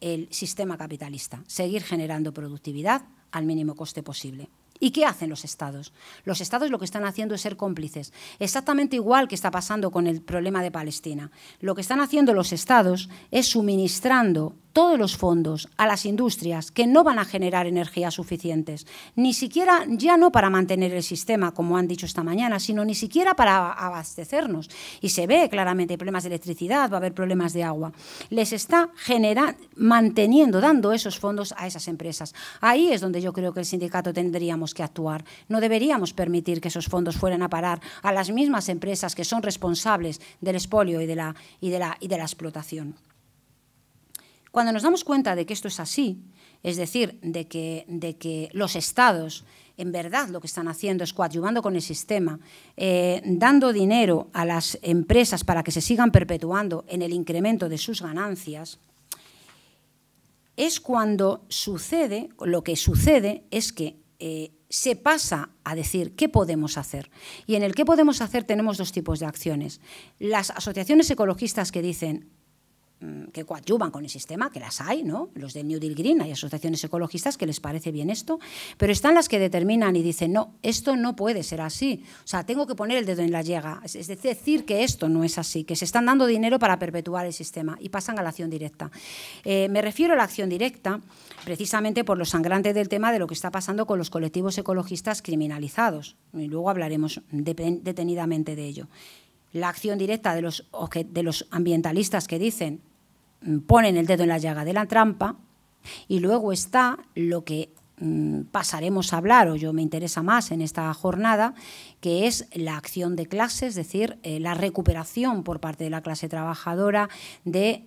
el sistema capitalista, seguir generando productividad al mínimo coste posible. ¿Y qué hacen los estados? Los estados lo que están haciendo es ser cómplices, exactamente igual que está pasando con el problema de Palestina. Lo que están haciendo los estados es suministrando todos los fondos a las industrias que no van a generar energías suficientes, ni siquiera ya no para mantener el sistema, como han dicho esta mañana, sino ni siquiera para abastecernos. Y se ve claramente problemas de electricidad, va a haber problemas de agua. Les está manteniendo, dando esos fondos a esas empresas. Ahí es donde yo creo que el sindicato tendríamos que actuar. No deberíamos permitir que esos fondos fueran a parar a las mismas empresas que son responsables del expolio y la, y y de la explotación. Cuando nos damos cuenta de que esto es así, es decir, de que, los estados en verdad lo que están haciendo es coadyuvando con el sistema, eh, dando dinero a las empresas para que se sigan perpetuando en el incremento de sus ganancias, es cuando sucede, lo que sucede es que eh, se pasa a decir qué podemos hacer. Y en el qué podemos hacer tenemos dos tipos de acciones. Las asociaciones ecologistas que dicen Mm, que coadyuvan con el sistema, que las hay, ¿no? Los de New Deal Green, hay asociaciones ecologistas que les parece bien esto, pero están las que determinan y dicen, no, esto no puede ser así. O sea, tengo que poner el dedo en la llega. Es decir, que esto no es así, que se están dando dinero para perpetuar el sistema y pasan a la acción directa. Eh, me refiero a la acción directa precisamente por lo sangrante del tema de lo que está pasando con los colectivos ecologistas criminalizados. Y luego hablaremos detenidamente de ello la acción directa de los, de los ambientalistas que dicen Mm, ponen el dedo en la llaga de la trampa y luego está lo que mm, pasaremos a hablar o yo me interesa más en esta jornada, que es la acción de clase, es decir, eh, la recuperación por parte de la clase trabajadora del,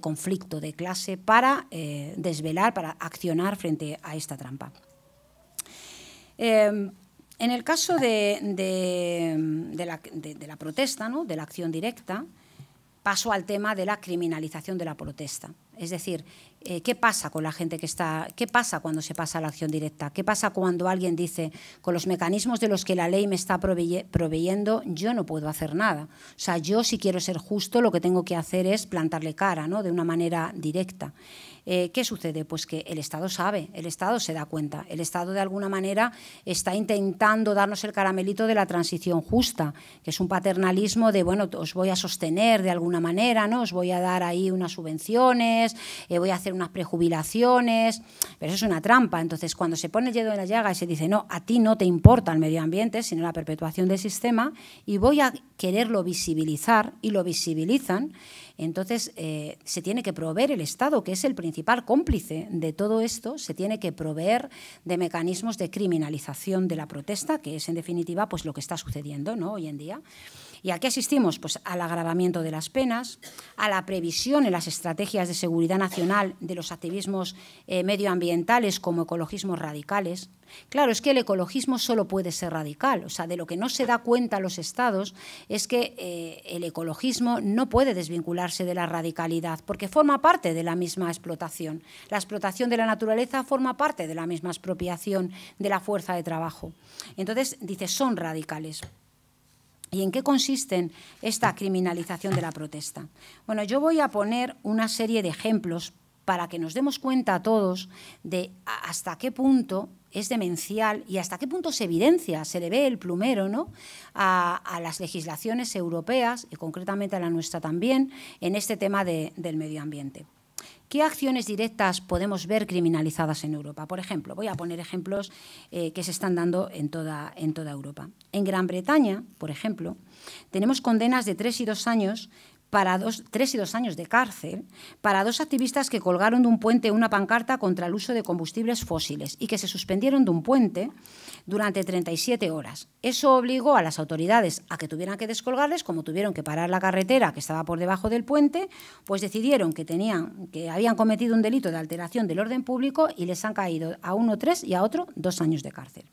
conflicto de clase para eh, desvelar, para accionar frente a esta trampa. Em, en el caso de, la, la, protesta, ¿no? de la acción directa, paso al tema de la criminalización de la protesta. Es decir, eh, ¿qué pasa con la gente que está, qué pasa cuando se pasa a la acción directa? ¿Qué pasa cuando alguien dice, con los mecanismos de los que la ley me está proveyendo, yo no puedo hacer nada? O sea, yo si quiero ser justo, lo que tengo que hacer es plantarle cara, ¿no? De una manera directa. Eh, ¿Qué sucede? Pues que el Estado sabe, el Estado se da cuenta, el Estado de alguna manera está intentando darnos el caramelito de la transición justa, que es un paternalismo de, bueno, os voy a sostener de alguna manera, ¿no? Os voy a dar ahí unas subvenciones, eh, voy a hacer unas prejubilaciones, pero eso es una trampa. Entonces, cuando se pone el dedo en la llaga y se dice, no, a ti no te importa el medio ambiente, sino la perpetuación del sistema, y voy a quererlo visibilizar, y lo visibilizan, entonces, eh, se tiene que proveer el Estado, que es el principal cómplice de todo esto, se tiene que proveer de mecanismos de criminalización de la protesta, que es en definitiva pues, lo que está sucediendo ¿no? hoy en día. ¿Y a qué asistimos? Pues al agravamiento de las penas, a la previsión en las estrategias de seguridad nacional de los activismos eh, medioambientales como ecologismos radicales. Claro, es que el ecologismo solo puede ser radical. O sea, de lo que no se da cuenta los estados es que eh, el ecologismo no puede desvincularse de la radicalidad, porque forma parte de la misma explotación. La explotación de la naturaleza forma parte de la misma expropiación de la fuerza de trabajo. Entonces, dice, son radicales. ¿Y en qué consiste esta criminalización de la protesta? Bueno, yo voy a poner una serie de ejemplos para que nos demos cuenta a todos de hasta qué punto es demencial y hasta qué punto se evidencia, se le ve el plumero ¿no? a, las legislaciones europeas y concretamente a la nuestra también en este tema del medio ambiente. ¿Qué acciones directas podemos ver criminalizadas en Europa? Por ejemplo, voy a poner ejemplos eh, que se están dando en toda, en toda Europa. En Gran Bretaña, por ejemplo, tenemos condenas de tres y dos años para tres y dos años de cárcel para dos activistas que colgaron de un puente una pancarta contra el uso de combustibles fósiles y que se suspendieron de un puente durante 37 horas. Eso obligó a las autoridades a que tuvieran que descolgarles, como tuvieron que parar la carretera que estaba por debajo del puente, pues decidieron que, tenían, que habían cometido un delito de alteración del orden público y les han caído a uno tres y a otro dos años de cárcel.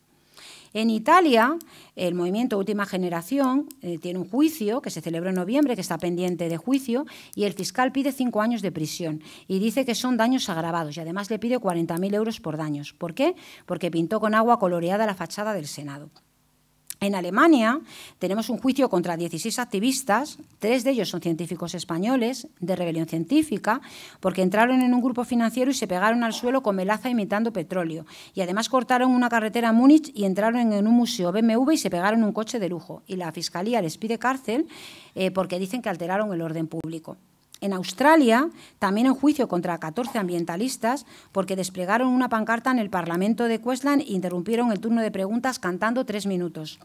En Italia, el movimiento Última Generación eh, tiene un juicio que se celebró en noviembre, que está pendiente de juicio, y el fiscal pide cinco años de prisión y dice que son daños agravados y además le pide 40.000 euros por daños. ¿Por qué? Porque pintó con agua coloreada la fachada del Senado. En Alemania tenemos un juicio contra 16 activistas, tres de ellos son científicos españoles, de rebelión científica, porque entraron en un grupo financiero y se pegaron al suelo con melaza imitando petróleo. Y además cortaron una carretera a Múnich y entraron en un museo BMW y se pegaron un coche de lujo. Y la fiscalía les pide cárcel eh, porque dicen que alteraron el orden público. En Australia, también en juicio contra 14 ambientalistas, porque desplegaron una pancarta en el Parlamento de Queensland e interrumpieron el turno de preguntas cantando tres minutos.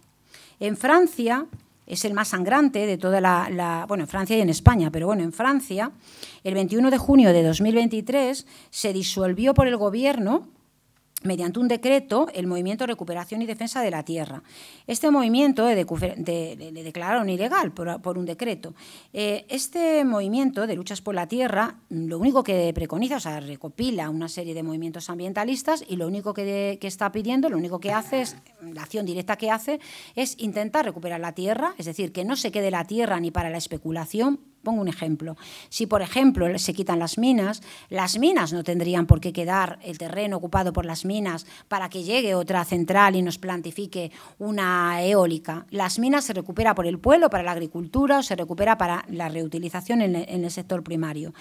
En Francia, es el más sangrante de toda la, la, Bueno, en Francia y en España, pero bueno, en Francia, el 21 de junio de 2023 se disolvió por el gobierno mediante un decreto el movimiento Recuperación y Defensa de la Tierra. Este movimiento le declararon ilegal por, un decreto. Eh, este movimiento de luchas por la tierra lo único que preconiza, o sea, recopila una serie de movimientos ambientalistas y lo único que, que está pidiendo, lo único que hace es, la acción directa que hace es intentar recuperar la tierra, es decir, que no se quede la tierra ni para la especulación, pongo un ejemplo. Si, por ejemplo, se quitan las minas, las minas no tendrían por qué quedar el terreno ocupado por las minas para que llegue otra central y nos plantifique una eólica. Las minas se recupera por el pueblo, para la agricultura o se recupera para la reutilización en, el sector primario.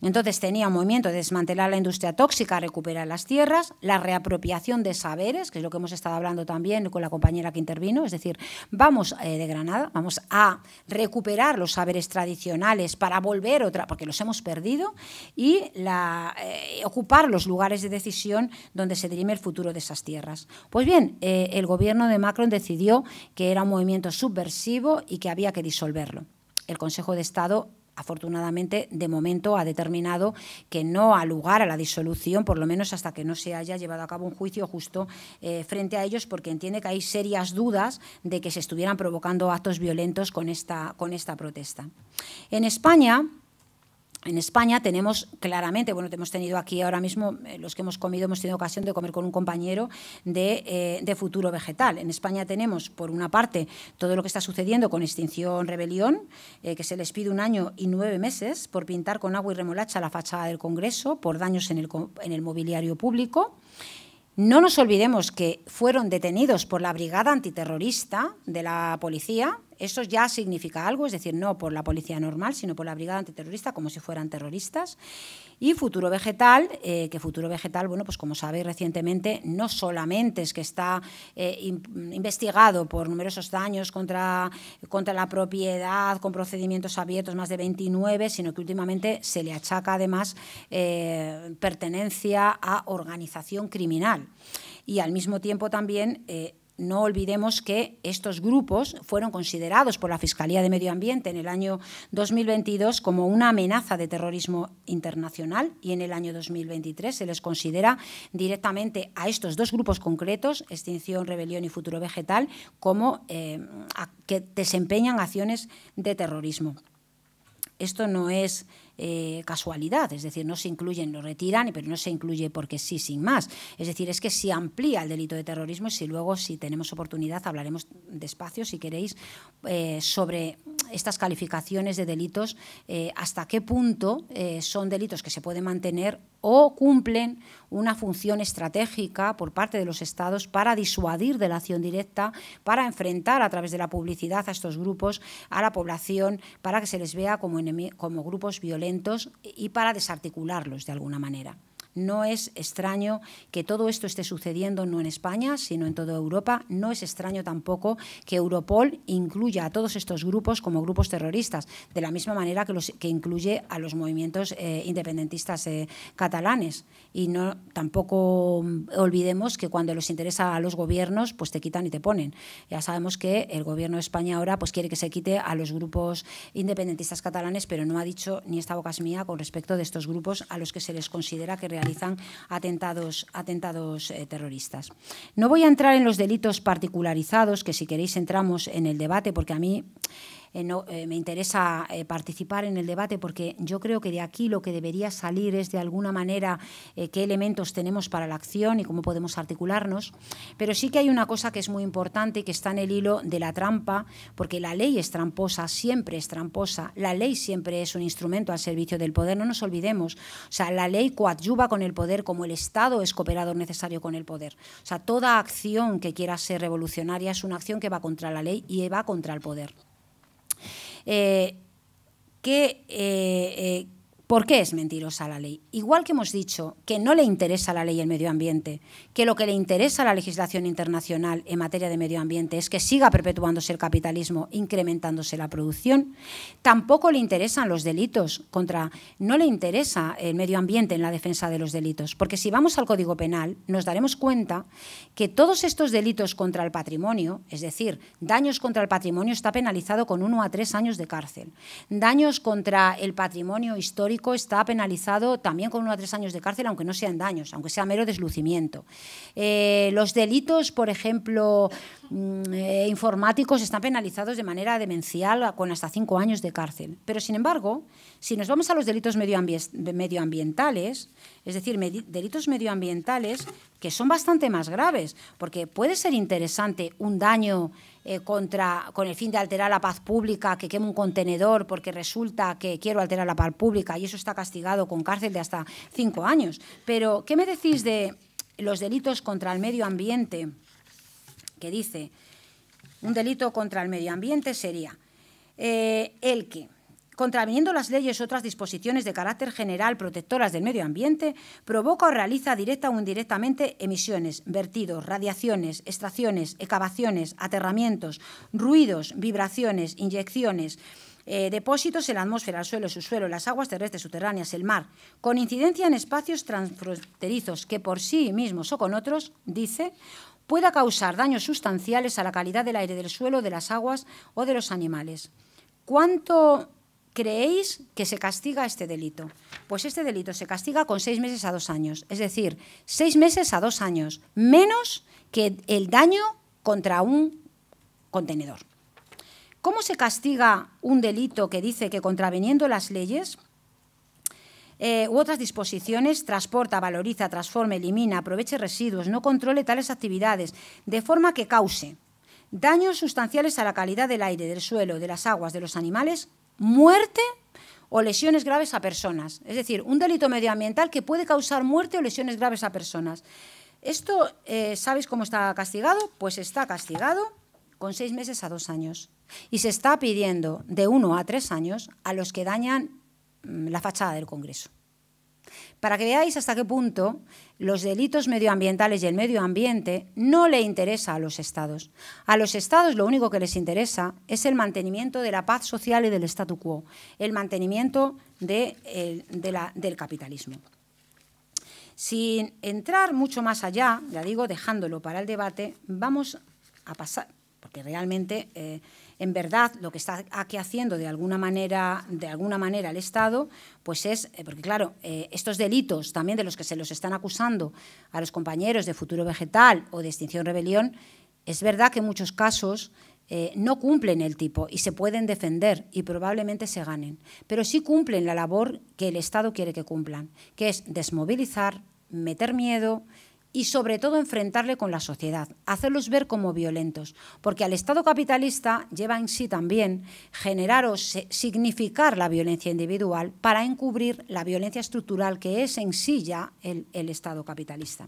Entonces tenía un movimiento de desmantelar la industria tóxica, recuperar las tierras, la reapropiación de saberes, que es lo que hemos estado hablando también con la compañera que intervino, es decir, vamos eh, de Granada, vamos a recuperar los saberes tradicionales para volver otra, porque los hemos perdido, y eh, ocupar los lugares de decisión donde se dirime el futuro de esas tierras. Pues bien, eh, el gobierno de Macron decidió que era un movimiento subversivo y que había que disolverlo. El Consejo de Estado afortunadamente, de momento ha determinado que no ha lugar a la disolución, por lo menos hasta que no se haya llevado a cabo un juicio justo eh, frente a ellos, porque entiende que hay serias dudas de que se estuvieran provocando actos violentos con esta, con esta protesta. En España, en España tenemos claramente, bueno, hemos tenido aquí ahora mismo, eh, los que hemos comido hemos tenido ocasión de comer con un compañero eh, de, futuro vegetal. En España tenemos, por una parte, todo lo que está sucediendo con Extinción Rebelión, eh, que se les pide un año y nueve meses por pintar con agua y remolacha la fachada del Congreso por daños en el, en el mobiliario público. No nos olvidemos que fueron detenidos por la Brigada Antiterrorista de la Policía, eso ya significa algo, es decir, no por la policía normal, sino por la brigada antiterrorista, como si fueran terroristas. Y Futuro Vegetal, eh, que Futuro Vegetal, bueno, pues como sabéis recientemente, no solamente es que está eh, investigado por numerosos daños contra, contra la propiedad, con procedimientos abiertos, más de 29, sino que últimamente se le achaca además eh, pertenencia a organización criminal. Y al mismo tiempo también no olvidemos que estos grupos fueron considerados por la Fiscalía de Medio Ambiente en el año 2022 como una amenaza de terrorismo internacional y en el año 2023 se les considera directamente a estos dos grupos concretos, Extinción, Rebelión y Futuro Vegetal, como eh, que desempeñan acciones de terrorismo. Esto no es eh, casualidad, es decir, no se incluyen, lo retiran, pero no se incluye porque sí, sin más. Es decir, es que si amplía el delito de terrorismo y si luego, si tenemos oportunidad, hablaremos despacio, si queréis, eh, sobre estas calificaciones de delitos, eh, hasta qué punto son delitos que se pueden mantener o cumplen una función estratégica por parte de los estados para disuadir de la acción directa, para enfrentar a través de la publicidad a estos grupos, a la población, para que se les vea como, grupos violentos y para desarticularlos de alguna manera. No es extraño que todo esto esté sucediendo no en España, sino en toda Europa. No es extraño tampoco que Europol incluya a todos estos grupos como grupos terroristas, de la misma manera que, los, que incluye a los movimientos eh, independentistas eh, catalanes. Y no, tampoco mm, olvidemos que cuando les interesa a los gobiernos, pues te quitan y te ponen. Ya sabemos que el gobierno de España ahora pues quiere que se quite a los grupos independentistas catalanes, pero no ha dicho ni esta boca es mía con respecto de estos grupos a los que se les considera que realmente atentados, atentados eh, terroristas. No voy a entrar en los delitos particularizados, que si queréis entramos en el debate, porque a mí eh, no, eh, me interesa eh, participar en el debate porque yo creo que de aquí lo que debería salir es de alguna manera qué elementos tenemos para la acción y cómo podemos articularnos. Pero sí que hay una cosa que es muy importante y que está en el hilo de la trampa, porque la ley es tramposa, siempre es tramposa. La ley siempre es un instrumento al servicio del poder, no nos olvidemos. O sea, la ley coadyuva con el poder como el Estado es cooperador necesario con el poder. O sea, toda acción que quiera ser revolucionaria es una acción que va contra la ley y va contra el poder eh, que, eh, eh ¿Por qué es mentirosa la ley? Igual que hemos dicho que no le interesa la ley el medio ambiente, que lo que le interesa a la legislación internacional en materia de medio ambiente es que siga perpetuándose el capitalismo, incrementándose la producción, tampoco le interesan los delitos contra, no le interesa el medio ambiente en la defensa de los delitos, porque si vamos al Código Penal nos daremos cuenta que todos estos delitos contra el patrimonio, es decir, daños contra el patrimonio está penalizado con uno a tres años de cárcel, daños contra el patrimonio histórico está penalizado también con uno a tres años de cárcel, aunque no sean daños, aunque sea mero deslucimiento. Eh, los delitos, por ejemplo, mm, eh, informáticos están penalizados de manera demencial con hasta cinco años de cárcel. Pero, sin embargo, si nos vamos a los delitos medioambientales, es decir, delitos medioambientales que son bastante más graves, porque puede ser interesante un daño eh, contra, con el fin de alterar la paz pública, que queme un contenedor porque resulta que quiero alterar la paz pública y eso está castigado con cárcel de hasta cinco años. Pero, ¿qué me decís de los delitos contra el medio ambiente? Que dice, un delito contra el medio ambiente sería eh, el que contraviniendo las leyes otras disposiciones de carácter general protectoras del medio ambiente, provoca o realiza directa o indirectamente emisiones, vertidos, radiaciones, extracciones, excavaciones, aterramientos, ruidos, vibraciones, inyecciones, eh, depósitos en la atmósfera, el suelo, su suelo, las aguas terrestres, subterráneas, el mar, con incidencia en espacios transfronterizos que por sí mismos o con otros, dice, pueda causar daños sustanciales a la calidad del aire, del suelo, de las aguas o de los animales. ¿Cuánto creéis que se castiga este delito. Pues este delito se castiga con seis meses a dos años, es decir, seis meses a dos años, menos que el daño contra un contenedor. ¿Cómo se castiga un delito que dice que contraveniendo las leyes eh, u otras disposiciones transporta, valoriza, transforma, elimina, aproveche residuos, no controle tales actividades, de forma que cause daños sustanciales a la calidad del aire, del suelo, de las aguas, de los animales muerte o lesiones graves a personas. Es decir, un delito medioambiental que puede causar muerte o lesiones graves a personas. Esto, eh, ¿sabéis cómo está castigado? Pues está castigado con seis meses a dos años. Y se está pidiendo de uno a tres años a los que dañan mm, la fachada del Congreso para que veáis hasta qué punto los delitos medioambientales y el medio ambiente no le interesa a los estados. A los estados lo único que les interesa es el mantenimiento de la paz social y del statu quo, el mantenimiento eh, del capitalismo. Sin entrar mucho más allá, ya digo, dejándolo para el debate, vamos a pasar, porque realmente eh, en verdad lo que está aquí haciendo de alguna manera, de alguna manera el Estado, pues es, eh, porque claro, eh, estos delitos también de los que se los están acusando a los compañeros de Futuro Vegetal o de Extinción Rebelión, es verdad que en muchos casos eh, no cumplen el tipo y se pueden defender y probablemente se ganen, pero sí cumplen la labor que el Estado quiere que cumplan, que es desmovilizar, meter miedo, y sobre todo enfrentarle con la sociedad, hacerlos ver como violentos, porque al Estado capitalista lleva en sí también generar o eh, significar la violencia individual para encubrir la violencia estructural que es en sí ya el, Estado capitalista.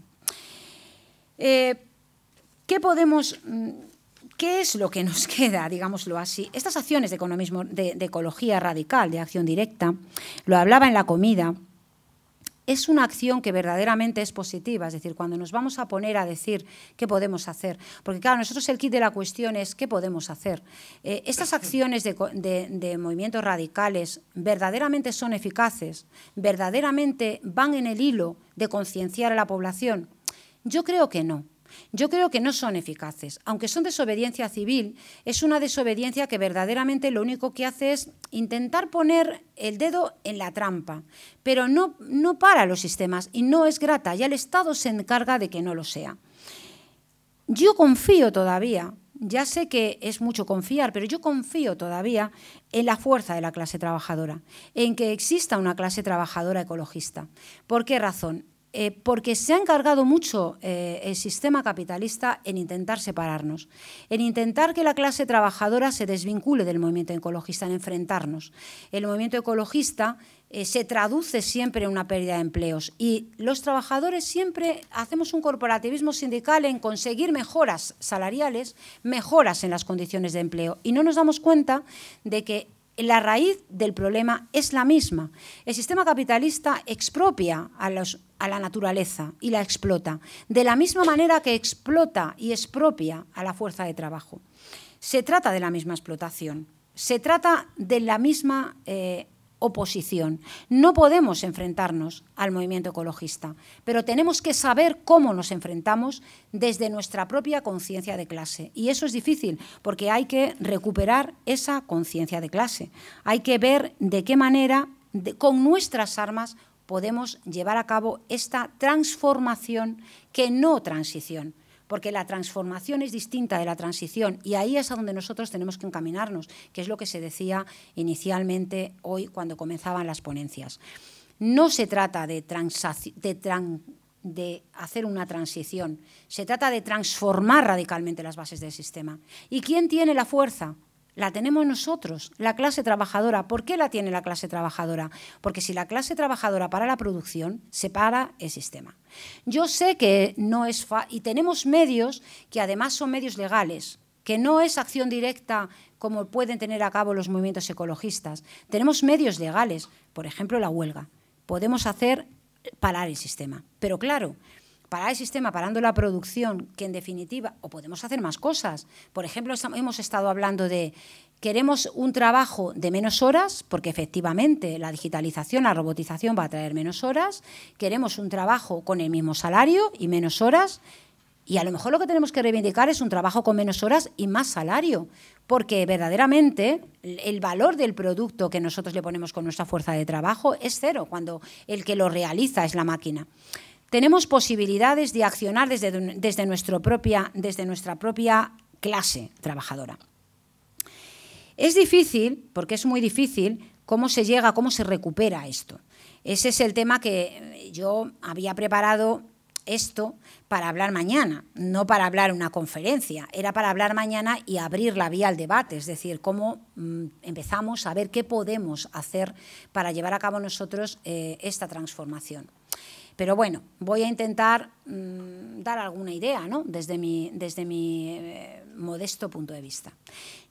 Eh, ¿Qué podemos... Mm, ¿Qué es lo que nos (laughs) queda, digámoslo así? Estas acciones de, economismo, de ecología radical, de acción directa, lo hablaba en la comida, es una acción que verdaderamente es positiva, es decir, cuando nos vamos a poner a decir qué podemos hacer, porque claro, nosotros el kit de la cuestión es qué podemos hacer. Eh, estas acciones de movimientos radicales verdaderamente son eficaces, verdaderamente van en el hilo de concienciar a la población. Yo creo que no. Yo creo que no son eficaces. Aunque son desobediencia civil, es una desobediencia que verdaderamente lo único que hace es intentar poner el dedo en la trampa, pero no, para los sistemas y no es grata y el Estado se encarga de que no lo sea. Yo confío todavía, ya sé que es mucho confiar, pero yo confío todavía en la fuerza de la clase trabajadora, en que exista una clase trabajadora ecologista. ¿Por qué razón? Eh, porque se ha encargado mucho eh, el sistema capitalista en intentar separarnos, en intentar que la clase trabajadora se desvincule del movimiento ecologista, en enfrentarnos. El movimiento ecologista eh, se traduce siempre en una pérdida de empleos y los trabajadores siempre hacemos un corporativismo sindical en conseguir mejoras salariales, mejoras en las condiciones de empleo y no nos damos cuenta de que la raíz del problema es la misma. El sistema capitalista expropia a, la naturaleza y la explota, de la misma manera que explota y expropia a la fuerza de trabajo. Se trata de la misma explotación, se trata de la misma eh, oposición. No podemos enfrentarnos al movimiento ecologista, pero tenemos que saber cómo nos enfrentamos desde nuestra propia conciencia de clase. Y eso es difícil, porque hay que recuperar esa conciencia de clase. Hay que ver de qué manera, con nuestras armas, podemos llevar a cabo esta transformación que no transición porque la transformación es distinta de la transición y ahí es a donde nosotros tenemos que encaminarnos, que es lo que se decía inicialmente hoy cuando comenzaban las ponencias. No se trata de, de hacer una transición, se trata de transformar radicalmente las bases del sistema. ¿Y quién tiene la fuerza? la tenemos nosotros, la clase trabajadora. ¿Por qué la tiene la clase trabajadora? Porque si la clase trabajadora para la producción, se para el sistema. Yo sé que no es y tenemos medios que además son medios legales, que no es acción directa como pueden tener a cabo los movimientos ecologistas. Tenemos medios legales, por ejemplo la huelga. Podemos hacer parar el sistema. Pero claro, parar el sistema, parando la producción, que en definitiva, o podemos hacer más cosas. Por ejemplo, hemos estado hablando de queremos un trabajo de menos horas, porque efectivamente la digitalización, la robotización va a traer menos horas, queremos un trabajo con el mismo salario y menos horas, y a lo mejor lo que tenemos que reivindicar es un trabajo con menos horas y más salario, porque verdaderamente el valor del producto que nosotros le ponemos con nuestra fuerza de trabajo es cero, cuando el que lo realiza es la máquina tenemos posibilidades de accionar desde, nuestra propia clase trabajadora. Es difícil, porque es muy difícil, cómo se llega, cómo se recupera esto. Ese es el tema que eh, yo había preparado esto para hablar mañana, no para hablar una conferencia, era para hablar mañana y abrir la vía al debate, es decir, cómo mm, empezamos a ver qué podemos hacer para llevar a cabo nosotros eh, esta transformación. Pero bueno, voy a intentar mm, dar alguna idea ¿no? desde mi, desde mi eh, modesto punto de vista.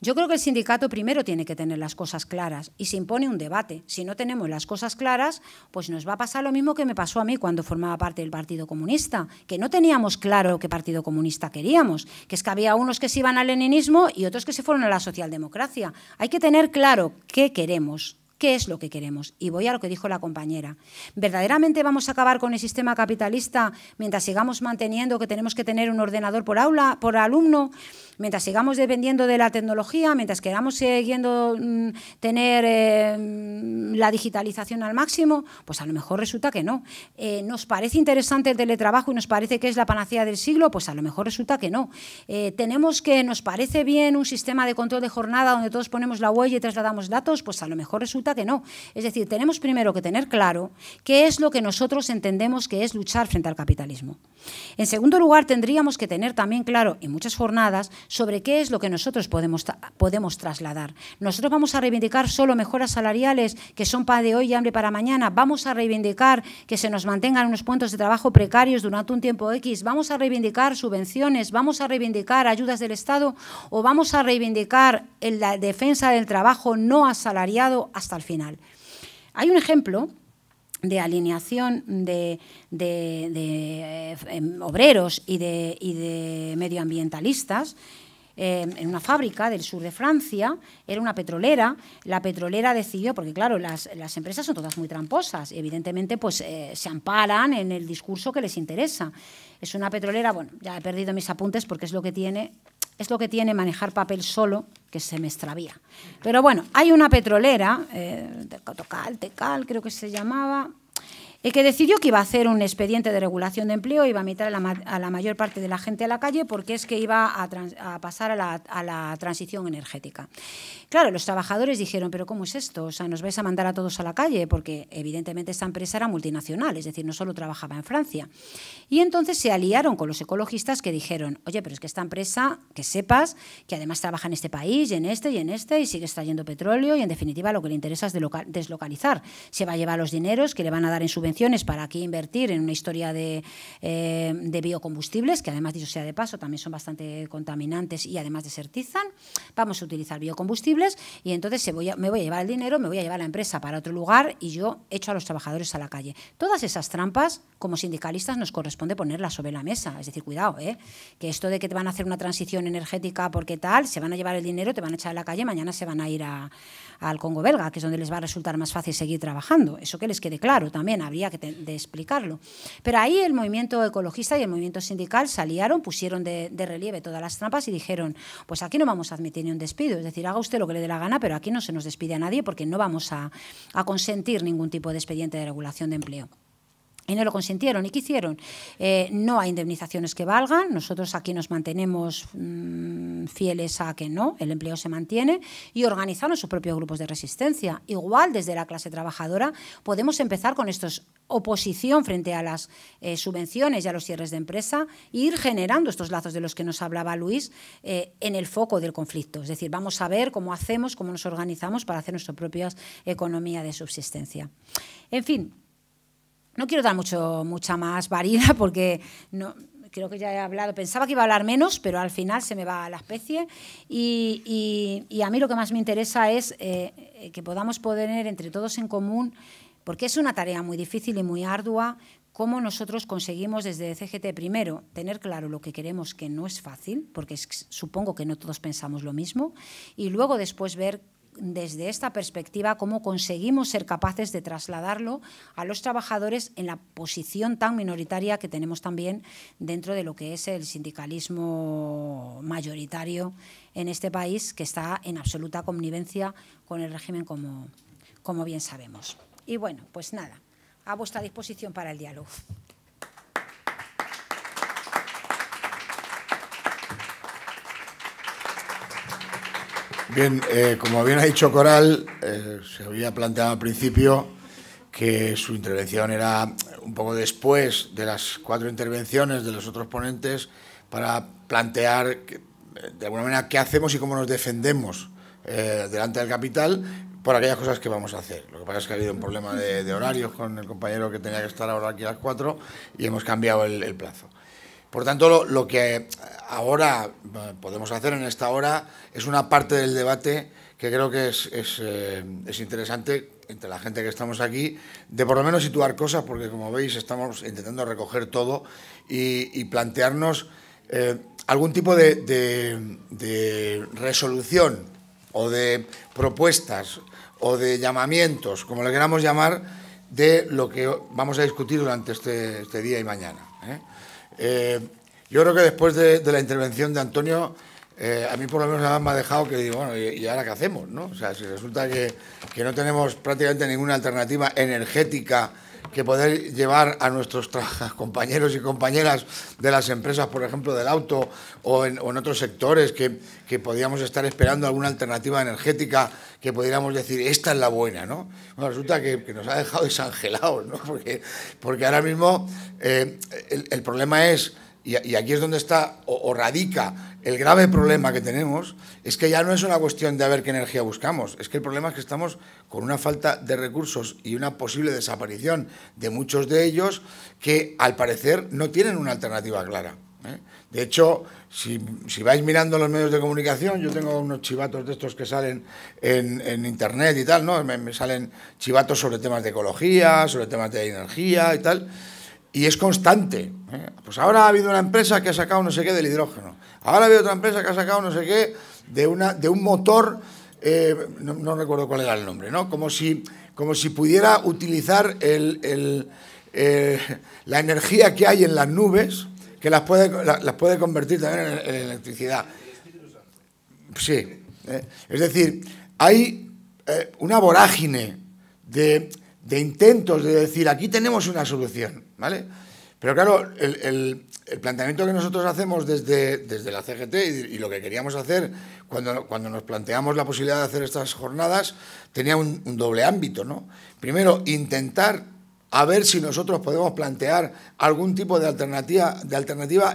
Yo creo que el sindicato primero tiene que tener las cosas claras y se impone un debate. Si no tenemos las cosas claras, pues nos va a pasar lo mismo que me pasó a mí cuando formaba parte del Partido Comunista, que no teníamos claro qué Partido Comunista queríamos, que es que había unos que se iban al leninismo y otros que se fueron a la socialdemocracia. Hay que tener claro qué queremos ¿Qué es lo que queremos? Y voy a lo que dijo la compañera. ¿Verdaderamente vamos a acabar con el sistema capitalista mientras sigamos manteniendo que tenemos que tener un ordenador por aula, por alumno? mientras sigamos dependiendo de la tecnología, mientras queramos siguiendo mm, tener eh, mm, la digitalización al máximo, pues a lo mejor resulta que no. Eh, ¿Nos parece interesante el teletrabajo y nos parece que es la panacea del siglo? Pues a lo mejor resulta que no. Eh, ¿Tenemos que nos parece bien un sistema de control de jornada donde todos ponemos la huella y trasladamos datos? Pues a lo mejor resulta que no. Es decir, tenemos primero que tener claro qué es lo que nosotros entendemos que es luchar frente al capitalismo. En segundo lugar, tendríamos que tener también claro en muchas jornadas sobre qué es lo que nosotros podemos, podemos trasladar. Nosotros vamos a reivindicar solo mejoras salariales que son para de hoy y hambre para mañana. Vamos a reivindicar que se nos mantengan unos puestos de trabajo precarios durante un tiempo X. Vamos a reivindicar subvenciones, vamos a reivindicar ayudas del Estado o vamos a reivindicar la defensa del trabajo no asalariado hasta el final. Hay un ejemplo de alineación de, eh, em, obreros y de, y de medioambientalistas Em, en una fábrica del sur de Francia, era una petrolera, la petrolera decidió, porque claro, las, empresas son todas muy tramposas, evidentemente pues eh, se amparan en el discurso que les interesa. Es una petrolera, bueno, ya he perdido mis apuntes porque es lo que tiene es lo que tiene manejar papel solo, que se me extravía. Pero bueno, hay una petrolera, eh, Tocal, Tecal, creo que se llamaba, el que decidió que iba a hacer un expediente de regulación de empleo, iba a meter a la, mayor parte de la gente a la calle porque es que iba a, pasar a la, transición energética. Claro, los trabajadores dijeron, pero ¿cómo es esto? O sea, nos vais a mandar a todos a la calle porque evidentemente esta empresa era multinacional, es decir, no solo trabajaba en Francia. Y entonces se aliaron con los ecologistas que dijeron, oye, pero es que esta empresa, que sepas, que además trabaja en este país y en este y en este y sigue extrayendo petróleo y en definitiva lo que le interesa es deslocalizar. Se va a llevar los dineros que le van a dar en su para aquí invertir en una historia eh, de, biocombustibles, que además, dicho sea de paso, también son bastante contaminantes y además desertizan. Vamos a utilizar biocombustibles y entonces se voy me voy a llevar el dinero, me voy a llevar la empresa para otro lugar y yo echo a los trabajadores a la calle. Todas esas trampas, como sindicalistas, nos corresponde ponerlas sobre la mesa. Es decir, cuidado, ¿eh? que esto de que te van a hacer una transición energética porque tal, se van a llevar el dinero, te van a echar a la calle, mañana se van a ir al Congo belga, que es donde les va a resultar más fácil seguir trabajando. Eso que les quede claro también que de explicarlo. Pero ahí el movimiento ecologista y el movimiento sindical salieron, pusieron de, relieve todas las trampas y dijeron, pues aquí no vamos a admitir ni un despido, es decir, haga usted lo que le dé la gana, pero aquí no se nos despide a nadie porque no vamos a consentir ningún tipo de expediente de regulación de empleo y no lo consintieron. ¿Y qué hicieron? Eh, no hay indemnizaciones que valgan. Nosotros aquí nos mantenemos mm, fieles a que no, el empleo se mantiene y organizaron sus propios grupos de resistencia. Igual desde la clase trabajadora podemos empezar con estos oposición frente a las eh, subvenciones y a los cierres de empresa e ir generando estos lazos de los que nos hablaba Luis eh, en el foco del conflicto. Es decir, vamos a ver cómo hacemos, cómo nos organizamos para hacer nuestra propia economía de subsistencia. En fin. No quiero dar mucho, mucha más varida (laughs) porque no, creo que ya he hablado, pensaba que iba a hablar menos, pero al final se me va la especie. Y, a mí lo que más me interesa es eh, eh, que podamos poner entre todos en común, porque es una tarea muy difícil y muy ardua, cómo nosotros conseguimos desde CGT primero tener claro lo que queremos, que no es fácil, porque supongo que no todos pensamos lo mismo, y luego después ver desde esta perspectiva cómo conseguimos ser capaces de trasladarlo a los trabajadores en la posición tan minoritaria que tenemos también dentro de lo que es el sindicalismo mayoritario en este país, que está en absoluta connivencia con el régimen, como, como bien sabemos. Y bueno, pues nada, a vuestra disposición para el diálogo. Bien, eh, como bien ha dicho Coral, eh, se había planteado al principio que su intervención era un poco después de las cuatro intervenciones de los otros ponentes para plantear, eh, de alguna manera, qué hacemos y cómo nos defendemos delante del capital por aquellas cosas que vamos a hacer. Lo que pasa es que ha habido un problema de, horarios con el compañero que tenía que estar ahora aquí a las cuatro y hemos cambiado el plazo. Por tanto, lo, que ahora eh, podemos hacer en esta hora es una parte del debate que creo que eh, es, interesante entre la gente que estamos aquí, de por lo menos situar cosas, porque como veis estamos intentando recoger todo y, plantearnos eh, algún tipo de, resolución o de propuestas o de llamamientos, como le queramos llamar, de lo que vamos a discutir durante este, este día y mañana. Eh, yo creo que después de, la intervención de Antonio, eh, a mí por lo menos nada me ha dejado que digo, bueno, ¿y, ahora qué hacemos? O sea, si resulta que, que, no tenemos prácticamente ninguna alternativa energética que poder llevar a nuestros (laughs) compañeros y compañeras de las empresas, por ejemplo, del auto o en otros sectores que, que podríamos estar esperando alguna alternativa energética que pudiéramos decir, esta es la buena, ¿no? resulta que, nos ha dejado (laughs) desangelados, ¿no? Porque, ahora mismo eh, el, problema es, y, aquí es donde está o, o radica el grave problema que tenemos es que ya no es una cuestión de a ver qué energía buscamos, es que el problema es que estamos con una falta de recursos y una posible desaparición de muchos de ellos que al parecer no tienen una alternativa clara. ¿eh? De hecho, si, vais mirando los medios de comunicación, yo tengo unos chivatos de estos que salen en, internet y tal, ¿no? Me, salen chivatos sobre temas de ecología, sobre temas de energía y tal, y es constante. ¿eh? Pues ahora ha habido una empresa que ha sacado no sé qué del hidrógeno, ahora ha habido otra empresa que ha sacado no sé qué de, una, de un motor, eh, no, recuerdo cuál era el nombre, ¿no? Como si, como si pudiera utilizar la energía que hay en las nubes que las puede, las puede convertir también en, electricidad. Sí. Eh, es decir, hay eh, una vorágine de, intentos de decir, aquí tenemos una solución, ¿vale? Pero claro, el, planteamiento que nosotros hacemos desde, desde la CGT y, lo que queríamos hacer cuando, cuando nos planteamos la posibilidad de hacer estas jornadas tenía un, un doble ámbito. ¿no? Primero, intentar a ver si nosotros podemos plantear algún tipo de alternativa,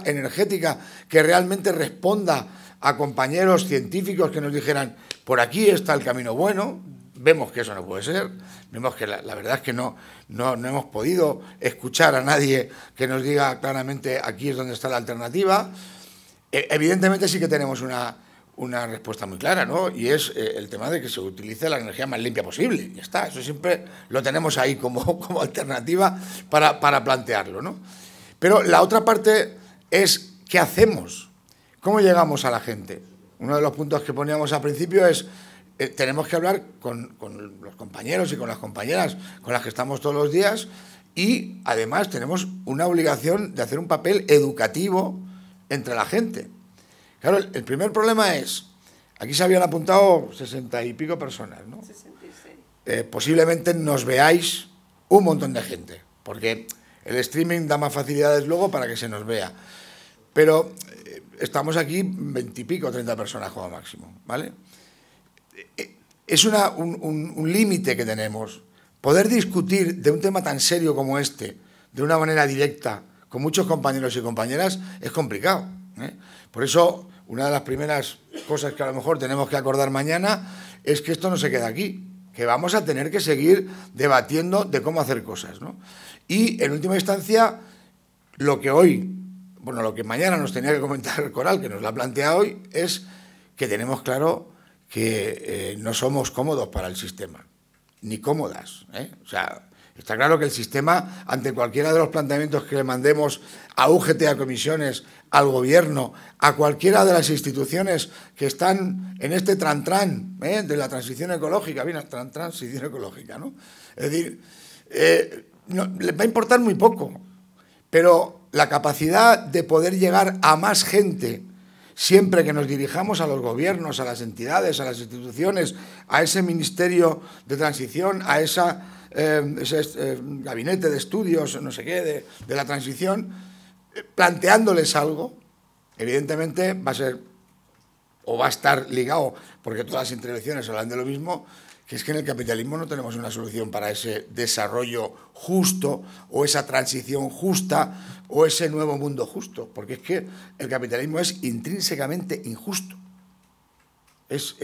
de energética que realmente responda a compañeros científicos que nos dijeran, por aquí está el camino bueno, vemos que eso no puede ser, vemos que la, verdad es que no, no, hemos podido escuchar a nadie que nos diga claramente aquí es donde está la alternativa. E, evidentemente sí que tenemos una, una respuesta muy clara, ¿no? Y es eh, el tema de que se utilice la energía más limpia posible. Ya está, eso siempre lo tenemos ahí como, (laughs) como alternativa para, plantearlo, ¿no? Pero la otra parte es qué hacemos, cómo llegamos a la gente. Uno de los puntos que poníamos al principio es, eh, tenemos que hablar con, con los compañeros y con las compañeras con las que estamos todos los días y además tenemos una obligación de hacer un papel educativo entre la gente Claro, el, primer problema es, aquí se habían apuntado sesenta y pico personas, ¿no? 66. Eh, posiblemente nos veáis un montón de gente, porque el streaming da más facilidades luego para que se nos vea. Pero eh, estamos aquí veintipico, treinta personas como máximo, ¿vale? Eh, es un, límite que tenemos. Poder discutir de un tema tan serio como este, de una manera directa, con muchos compañeros y compañeras, es complicado. Por eso una de las primeras cosas que a lo mejor tenemos que acordar mañana es que esto no se queda aquí, que vamos a tener que seguir debatiendo de cómo hacer cosas. ¿no? Y en última instancia, lo que hoy, bueno, lo que mañana nos tenía que comentar el Coral, que nos la plantea hoy, es que tenemos claro que eh, no somos cómodos para el sistema, ni cómodas. ¿eh? O sea, Está claro que el sistema, ante cualquiera de los planteamientos que le mandemos a UGT, a comisiones, al gobierno, a cualquiera de las instituciones que están en este trantrán ¿eh? de la transición ecológica, bien, tran transición ecológica, ¿no? Es decir, eh, les va a importar muy poco, pero la capacidad de poder llegar a más gente siempre que nos dirijamos a los gobiernos, a las entidades, a las instituciones, a ese ministerio de transición, a esa eh, ese, eh, gabinete de estudios, no sé qué, de, la transición, eh, planteándoles algo, evidentemente va a ser o va a estar ligado, porque todas las intervenciones hablan de lo mismo, que es que en el capitalismo no tenemos una solución para ese desarrollo justo o esa transición justa o ese nuevo mundo justo, porque es que el capitalismo es intrínsecamente injusto. Es,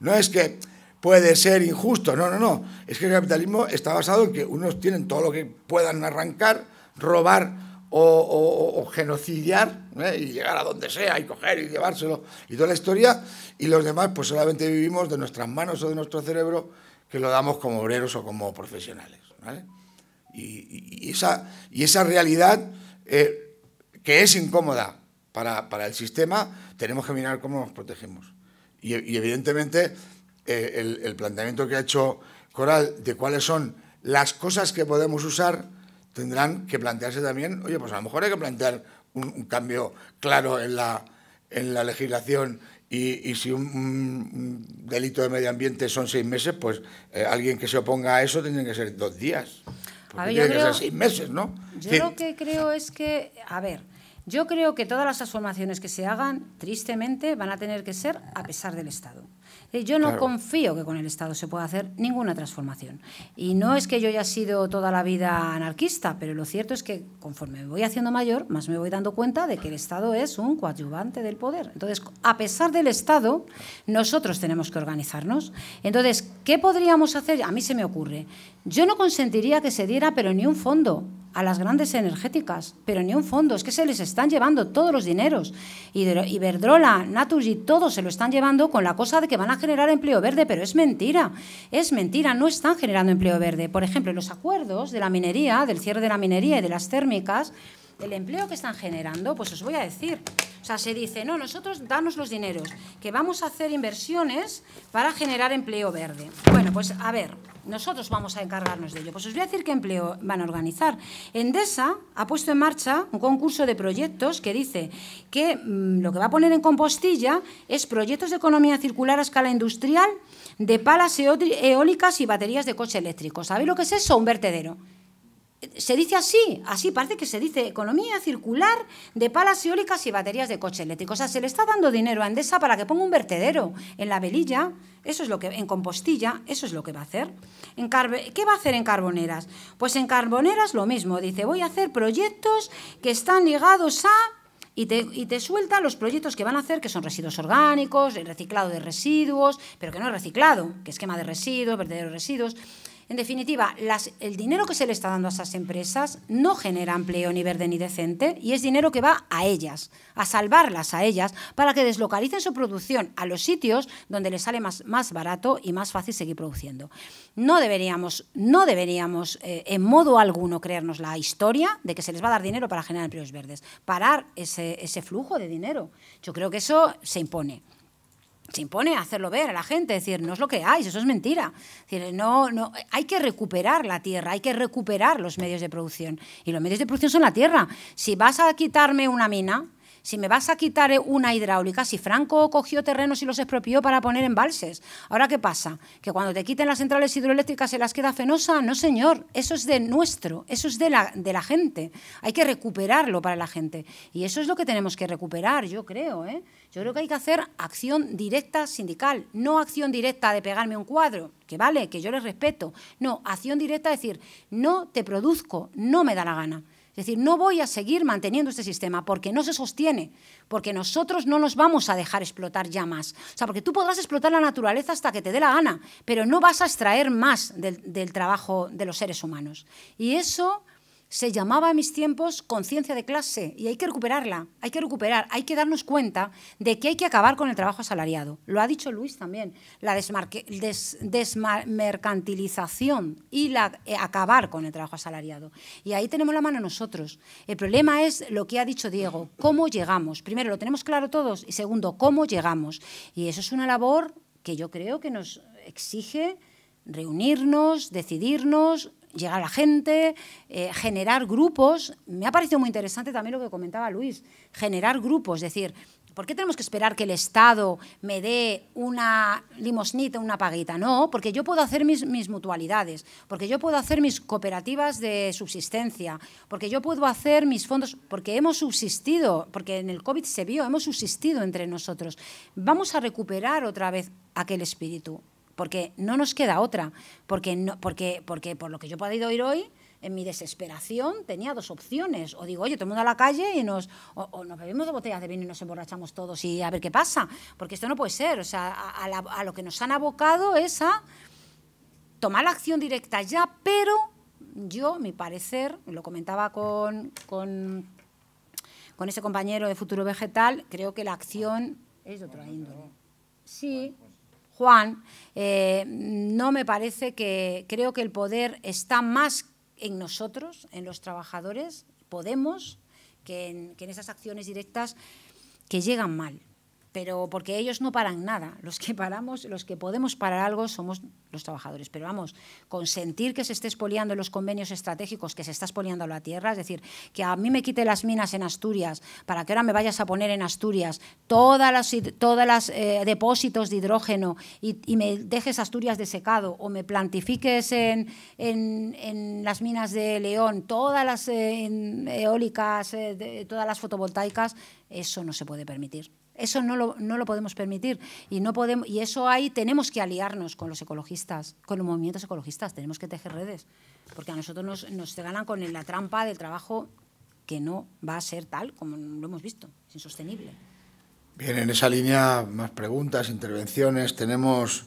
no es que puede ser injusto. No, no, no. Es que el capitalismo está basado en que unos tienen todo lo que puedan arrancar, robar o, genocidiar ¿eh? y llegar a donde sea y coger y llevárselo y toda la historia. Y los demás pues solamente vivimos de nuestras manos o de nuestro cerebro que lo damos como obreros o como profesionales. Y, esa, y esa realidad eh, que es incómoda para, el sistema, tenemos que mirar cómo nos protegemos. y evidentemente eh, el, planteamiento que ha hecho Coral de cuáles son las cosas que podemos usar, tendrán que plantearse también, oye, pues a lo mejor hay que plantear un, cambio claro en la, la legislación y, si un, delito de medio ambiente son seis meses, pues eh, alguien que se oponga a eso tendría que ser dos días. A yo creo, que meses, ¿no? Yo lo que creo es que, a ver, yo creo que todas las transformaciones que se hagan, tristemente, van a tener que ser a pesar del Estado. Eh, yo no confío que con el Estado se pueda hacer ninguna transformación. Y no es que yo haya sido toda la vida anarquista, pero lo cierto es que conforme me voy haciendo mayor, más me voy dando cuenta de que el Estado es un coadyuvante del poder. Entonces, a pesar del Estado, nosotros tenemos que organizarnos. Entonces, ¿qué podríamos hacer? A mí se me ocurre. Yo no consentiría que se diera, pero ni un fondo a las grandes energéticas, pero ni un fondo, es que se les están llevando todos los dineros. Iberdrola, Naturgy, y todos se lo están llevando con la cosa de que van a generar empleo verde, pero es mentira, es mentira, no están generando empleo verde. Por ejemplo, los acuerdos de la minería, del cierre de la minería y de las térmicas, el empleo que están generando, pues os voy a decir. O sea, se dice, no, nosotros danos los dineros, que vamos a hacer inversiones para generar empleo verde. Bueno, pues a ver, nosotros vamos a encargarnos de ello. Pues os voy a decir qué empleo van a organizar. Endesa ha puesto en marcha un concurso de proyectos que dice que mm, lo que va a poner en compostilla es proyectos de economía circular a escala industrial de palas eólicas y baterías de coche eléctrico. ¿Sabéis lo que es eso? Un vertedero se dice así, así parece que se dice economía circular de palas eólicas y baterías de coche eléctricos O sea, se le está dando dinero a Endesa para que ponga un vertedero en la velilla, eso es lo que en Compostilla, eso es lo que va a hacer. En ¿Qué va a hacer en Carboneras? Pues en Carboneras lo mismo, dice, voy a hacer proyectos que están ligados a y te, y suelta los proyectos que van a hacer, que son residuos orgánicos, el reciclado de residuos, pero que no es reciclado, que esquema de residuos, vertedero de residuos. En definitiva, el dinero que se le está dando a esas empresas no genera empleo ni verde ni decente y es dinero que va a ellas, a salvarlas a ellas para que deslocalicen su producción a los sitios donde les sale más, barato y más fácil seguir produciendo. No deberíamos, no deberíamos eh, en modo alguno creernos la historia de que se les va a dar dinero para generar empleos verdes. Parar ese flujo de dinero. Yo creo que eso se impone se impone hacerlo ver a la gente, decir, no es lo que hay, eso es mentira. no, no, hay que recuperar la tierra, hay que recuperar los medios de producción. Y los medios de producción son la tierra. Si vas a quitarme una mina, si me vas a quitar una hidráulica, si Franco cogió terrenos y los expropió para poner embalses, ahora qué pasa? Que cuando te quiten las centrales hidroeléctricas se las queda Fenosa, no señor, eso es de nuestro, eso es de la, de la gente. Hay que recuperarlo para la gente. Y eso es lo que tenemos que recuperar, yo creo. ¿eh? Yo creo que hay que hacer acción directa sindical, no acción directa de pegarme un cuadro, que vale, que yo les respeto. No, acción directa de decir, no te produzco, no me da la gana. Es decir, no voy a seguir manteniendo este sistema porque no se sostiene, porque nosotros no nos vamos a dejar explotar ya más. O sea, porque tú podrás explotar la naturaleza hasta que te dé la gana, pero no vas a extraer más del, trabajo de los seres humanos. Y eso se llamaba en mis tiempos conciencia de clase y hay que recuperarla, hay que recuperar, hay que darnos cuenta de que hay que acabar con el trabajo asalariado. Lo ha dicho Luis también, la desmercantilización y eh, acabar con el trabajo asalariado. Y ahí tenemos la mano nosotros. El problema es lo que ha dicho Diego, cómo llegamos. Primero, lo tenemos claro todos y segundo, cómo llegamos. Y eso es una labor que yo creo que nos exige reunirnos, decidirnos, llegar a la gente, eh, generar grupos. Me ha parecido muy interesante también lo que comentaba Luis, generar grupos, es decir, ¿por qué tenemos que esperar que el Estado me dé una limosnita, una paguita? No, porque yo puedo hacer mis, mis mutualidades, porque yo puedo hacer mis cooperativas de subsistencia, porque yo puedo hacer mis fondos, porque hemos subsistido, porque en el COVID se vio, hemos subsistido entre nosotros. Vamos a recuperar otra vez aquel espíritu porque no nos queda otra, porque, no, porque, porque por lo que yo he podido oír hoy, en mi desesperación tenía dos opciones. O digo, oye, todo el mundo a la calle y nos, o, nos bebemos de botellas de vino y nos emborrachamos todos y a ver qué pasa. Porque esto no puede ser. O sea, a, lo que nos han abocado es a tomar la acción directa ya, pero yo, mi parecer, lo comentaba con, con, con ese compañero de Futuro Vegetal, creo que la acción es de otra índole. Sí. Juan, eh, no me parece que creo que el poder está más en nosotros, en los trabajadores, podemos, que en esas acciones directas que llegan mal pero porque ellos no paran nada. Los que paramos, los que podemos parar algo somos los trabajadores. Pero vamos, consentir que se esté expoliando los convenios estratégicos, que se está expoliando la tierra, es decir, que a mí me quite las minas en Asturias, para que ahora me vayas a poner en Asturias todas las, todas las eh, depósitos de hidrógeno y, me dejes Asturias de secado o me plantifiques en, en, las minas de León todas las eh, eólicas, eh, todas las fotovoltaicas, eso no se puede permitir. Eso no lo, no lo podemos permitir y, no podemos, y eso ahí tenemos que aliarnos con los ecologistas, con los movimientos ecologistas, tenemos que tejer redes, porque a nosotros nos, nos ganan con la trampa del trabajo que no va a ser tal como lo hemos visto, es insostenible. Bien, en esa línea, más preguntas, intervenciones. Tenemos,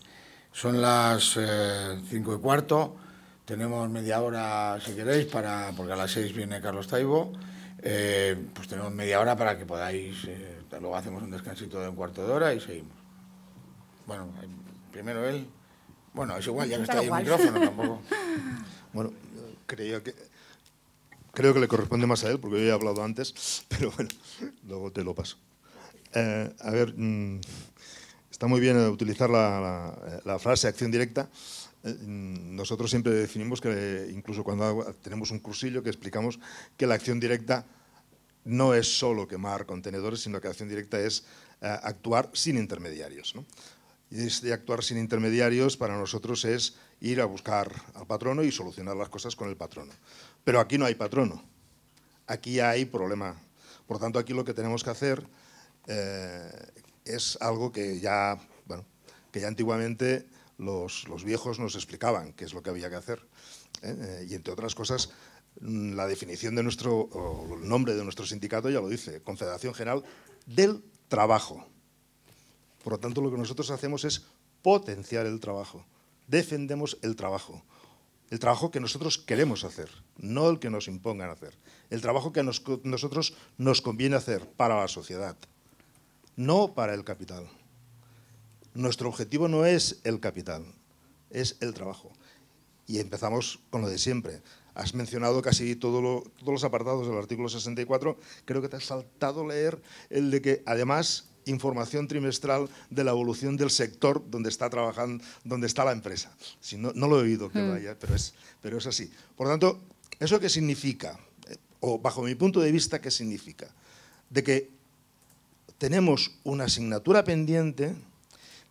son las eh, cinco y cuarto, tenemos media hora, si queréis, para, porque a las seis viene Carlos Taibo. Eh, pues tenemos media hora para que podáis eh, luego hacemos un descansito de un cuarto de hora y seguimos. Bueno, eh, primero él. Bueno, es igual, ya no está ahí el micrófono tampoco. (laughs) Bueno, que. Creo que le corresponde más a él, porque yo ya he hablado antes, (laughs) pero bueno, luego te lo paso. Eh, a ver, mm, está muy bien utilizar la, frase acción directa. Eh, mm, nosotros siempre definimos que, incluso cuando tenemos un cursillo, que explicamos que la acción directa no es solo quemar contenedores, sino que la acción directa es eh, actuar sin intermediarios. Y este actuar sin intermediarios para nosotros es ir a buscar al patrono y solucionar las cosas con el patrono. Pero aquí no hay patrono, aquí hay problema. Por tanto, aquí lo que tenemos que hacer eh, es algo que ya, bueno, que ya antiguamente los, viejos nos explicaban qué es lo que había que hacer. ¿eh? y entre otras cosas, la definición de nuestro, o el nombre de nuestro sindicato ya lo dice, Confederación General del Trabajo. Por lo tanto, lo que nosotros hacemos es potenciar el trabajo, defendemos el trabajo, el trabajo que nosotros queremos hacer, no el que nos impongan hacer, el trabajo que a nosotros nos conviene hacer para la sociedad, no para el capital. Nuestro objetivo no es el capital, es el trabajo. Y empezamos con lo de siempre has mencionado casi todos los apartados del artículo 64, creo que te ha saltado leer el de que además información trimestral de la evolución del sector donde está trabajando, donde está la empresa. Si no, lo he oído que hmm. vaya, pero es, pero es así. Por tanto, ¿eso qué significa? Eh, o bajo mi punto de vista, ¿qué significa? De que tenemos una asignatura pendiente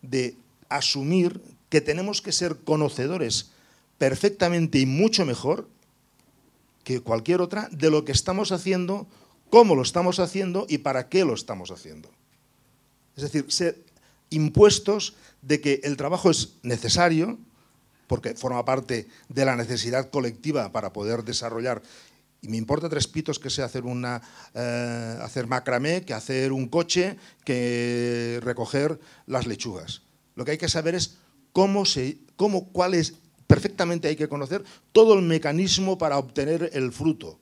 de asumir que tenemos que ser conocedores perfectamente y mucho mejor que cualquier otra de lo que estamos haciendo, cómo lo estamos haciendo y para qué lo estamos haciendo. Es decir, ser impuestos de que el trabajo es necesario, porque forma parte de la necesidad colectiva para poder desarrollar. Y me importa tres pitos que sea hacer, una, eh, hacer macramé, que hacer un coche, que recoger las lechugas. Lo que hay que saber es cómo se, cómo, cuál es perfectamente hay que conocer todo el mecanismo para obtener el fruto.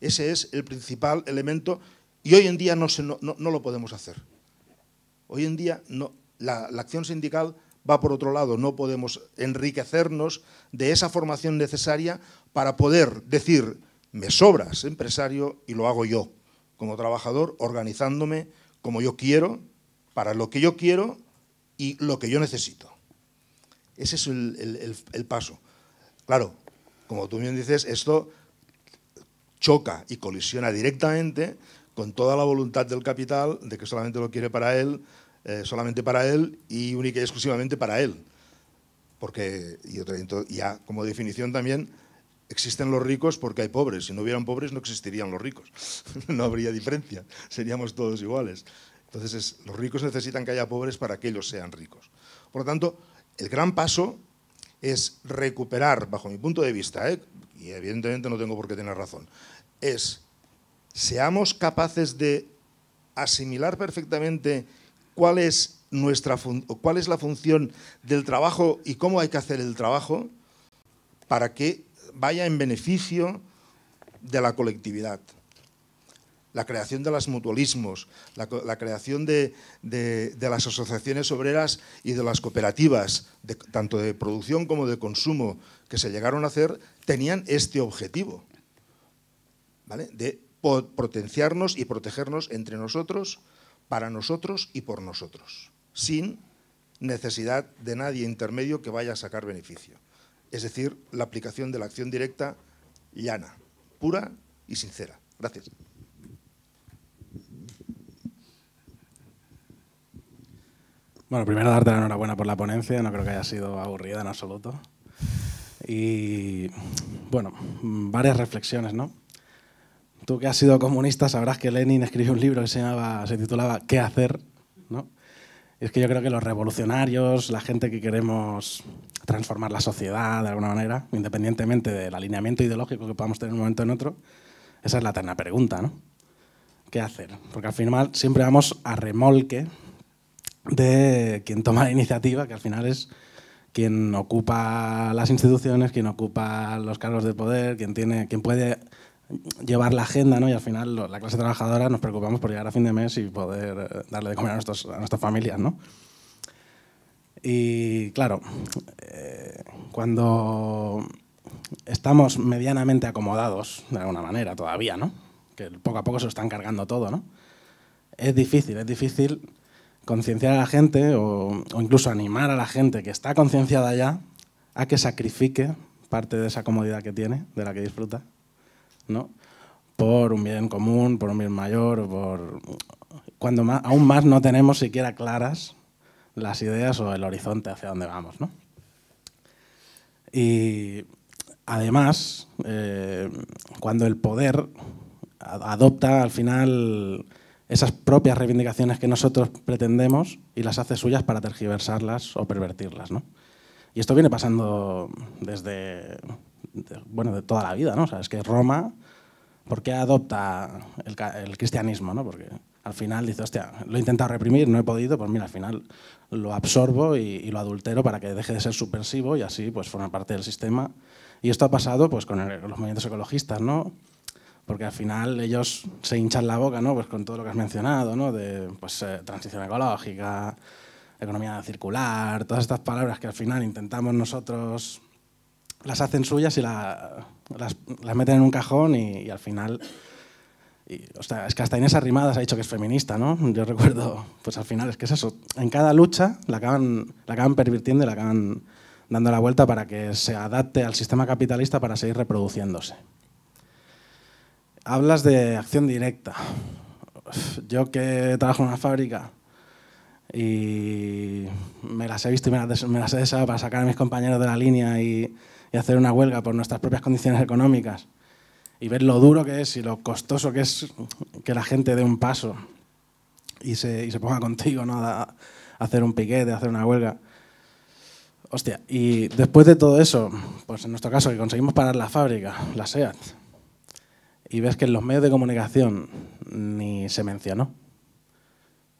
Ese es el principal elemento y hoy en día no, lo podemos hacer. Hoy en día la, la acción sindical va por otro lado, no podemos enriquecernos de esa formación necesaria para poder decir, me sobras empresario y lo hago yo, como trabajador, organizándome como yo quiero, para lo que yo quiero y lo que yo necesito. Ese es el, paso. Claro, como tú bien dices, esto choca y colisiona directamente con toda la voluntad del capital de que solamente lo quiere para él, eh, solamente para él y única y exclusivamente para él. Porque, y otra, ya como definición también, existen los ricos porque hay pobres. Si no hubieran pobres no existirían los ricos. (laughs) no habría diferencia, seríamos todos iguales. Entonces, los ricos necesitan que haya pobres para que ellos sean ricos. Por lo tanto, el gran paso es recuperar, bajo mi punto de vista, ¿eh? y evidentemente no tengo por qué tener razón, es seamos capaces de asimilar perfectamente cuál es, nuestra cuál es la función del trabajo y cómo hay que hacer el trabajo para que vaya en beneficio de la colectividad la creación de los mutualismos, la, creación de, las asociaciones obreras y de las cooperativas, tanto de producción como de consumo, que se llegaron a hacer, tenían este objetivo, de potenciarnos y protegernos entre nosotros, para nosotros y por nosotros, sin necesidad de nadie intermedio que vaya a sacar beneficio. Es decir, la aplicación de la acción directa llana, pura y sincera. Gracias. Bueno, primero darte la enhorabuena por la ponencia, no creo que haya sido aburrida en absoluto. Y bueno, varias reflexiones, ¿no? Tú que has sido comunista sabrás que Lenin escribió un libro que se, llamaba, se titulaba ¿Qué hacer? ¿no? Y es que yo creo que los revolucionarios, la gente que queremos transformar la sociedad de alguna manera, independientemente del alineamiento ideológico que podamos tener en un momento en otro, esa es la eterna pregunta, ¿no? ¿Qué hacer? Porque al final siempre vamos a remolque de quien toma la iniciativa, que al final es quien ocupa las instituciones, quien ocupa los cargos de poder, quien, tiene, quien puede llevar la agenda, ¿no? Y al final la clase trabajadora nos preocupamos por llegar a fin de mes y poder eh, darle de comer a, nuestras familias, Y claro, eh, cuando estamos medianamente acomodados, de alguna manera todavía, ¿no? Que poco a poco se lo están cargando todo, ¿no? Es difícil, es difícil concienciar a la gente o, incluso animar a la gente que está concienciada ya a que sacrifique parte de esa comodidad que tiene, de la que disfruta, ¿no? por un bien común, por un bien mayor, por cuando más, aún más no tenemos siquiera claras las ideas o el horizonte hacia dónde vamos. Y además, eh, cuando el poder adopta al final esas propias reivindicaciones que nosotros pretendemos y las hace suyas para tergiversarlas o pervertirlas. ¿no? Y esto viene pasando desde, bueno, de toda la vida. ¿no? O sea, es que Roma, ¿por qué adopta el, cristianismo? ¿no? Porque al final dice, hostia, lo he intentado reprimir, no he podido, pues mira, al final lo absorbo y, lo adultero para que deje de ser subversivo y así pues forma parte del sistema. Y esto ha pasado pues con los movimientos ecologistas, ¿no? porque al final ellos se hinchan la boca ¿no? pues con todo lo que has mencionado, ¿no? de pues, eh, transición ecológica, economía circular, todas estas palabras que al final intentamos nosotros, las hacen suyas y las, meten en un cajón y, al final... es que hasta Inés Arrimadas ha dicho que es feminista, ¿no? Yo recuerdo, pues al final es que es eso. En cada lucha la acaban, la acaban pervirtiendo y la acaban dando la vuelta para que se adapte al sistema capitalista para seguir reproduciéndose hablas de acción directa. Yo que trabajo en una fábrica y me las he visto y me las, he deseado para sacar a mis compañeros de la línea y, hacer una huelga por nuestras propias condiciones económicas y ver lo duro que es y lo costoso que es que la gente dé un paso y se, ponga contigo ¿no? a hacer un piquete, a hacer una huelga. Hostia, y después de todo eso, pues en nuestro caso que conseguimos parar la fábrica, la SEAT, y ves que en los medios de comunicación ni se mencionó.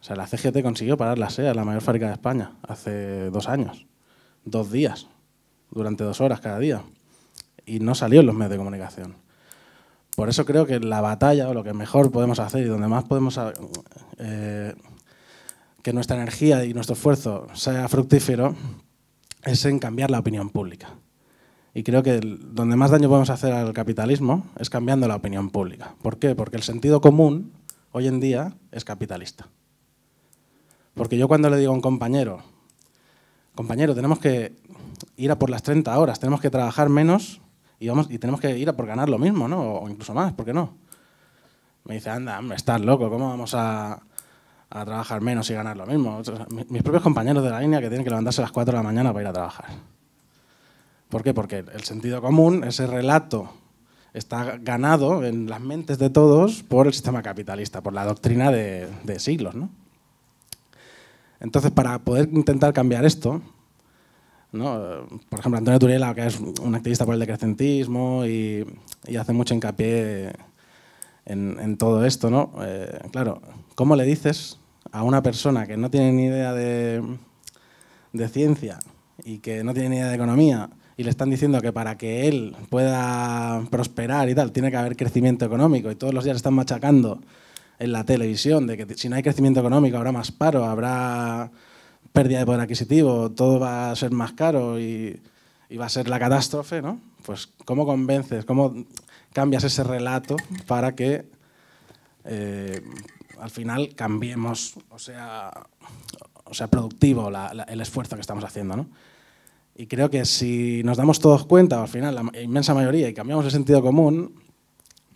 O sea, la CGT consiguió parar la SEA, la mayor fábrica de España, hace dos años. Dos días, durante dos horas cada día. Y no salió en los medios de comunicación. Por eso creo que la batalla, o lo que mejor podemos hacer y donde más podemos eh, que nuestra energía y nuestro esfuerzo sea fructífero, es en cambiar la opinión pública. Y creo que donde más daño podemos hacer al capitalismo es cambiando la opinión pública. ¿Por qué? Porque el sentido común hoy en día es capitalista. Porque yo cuando le digo a un compañero, compañero, tenemos que ir a por las 30 horas, tenemos que trabajar menos y, vamos, y tenemos que ir a por ganar lo mismo, ¿no? O incluso más, ¿por qué no? Me dice, anda, hombre, estás loco, ¿cómo vamos a, a trabajar menos y ganar lo mismo? Mis propios compañeros de la línea que tienen que levantarse a las 4 de la mañana para ir a trabajar. ¿Por qué? Porque el sentido común, ese relato, está ganado en las mentes de todos por el sistema capitalista, por la doctrina de, siglos. Entonces, para poder intentar cambiar esto, por ejemplo, Antonio Turela, que es un activista por el decrecentismo y, hace mucho hincapié en, todo esto, ¿no? Eh, claro, ¿cómo le dices a una persona que no tiene ni idea de ciencia y que no tiene ni idea de economía y le están diciendo que para que él pueda prosperar y tal, tiene que haber crecimiento económico y todos los días están machacando en la televisión de que si no hay crecimiento económico habrá más paro, habrá pérdida de poder adquisitivo, todo va a ser más caro y, va a ser la catástrofe, ¿no? Pues ¿cómo convences, cómo cambias ese relato para que eh, al final cambiemos, o sea, o sea productivo el esfuerzo que estamos haciendo, ¿no? Y creo que si nos damos todos cuenta, al final, la inmensa mayoría, y cambiamos el sentido común,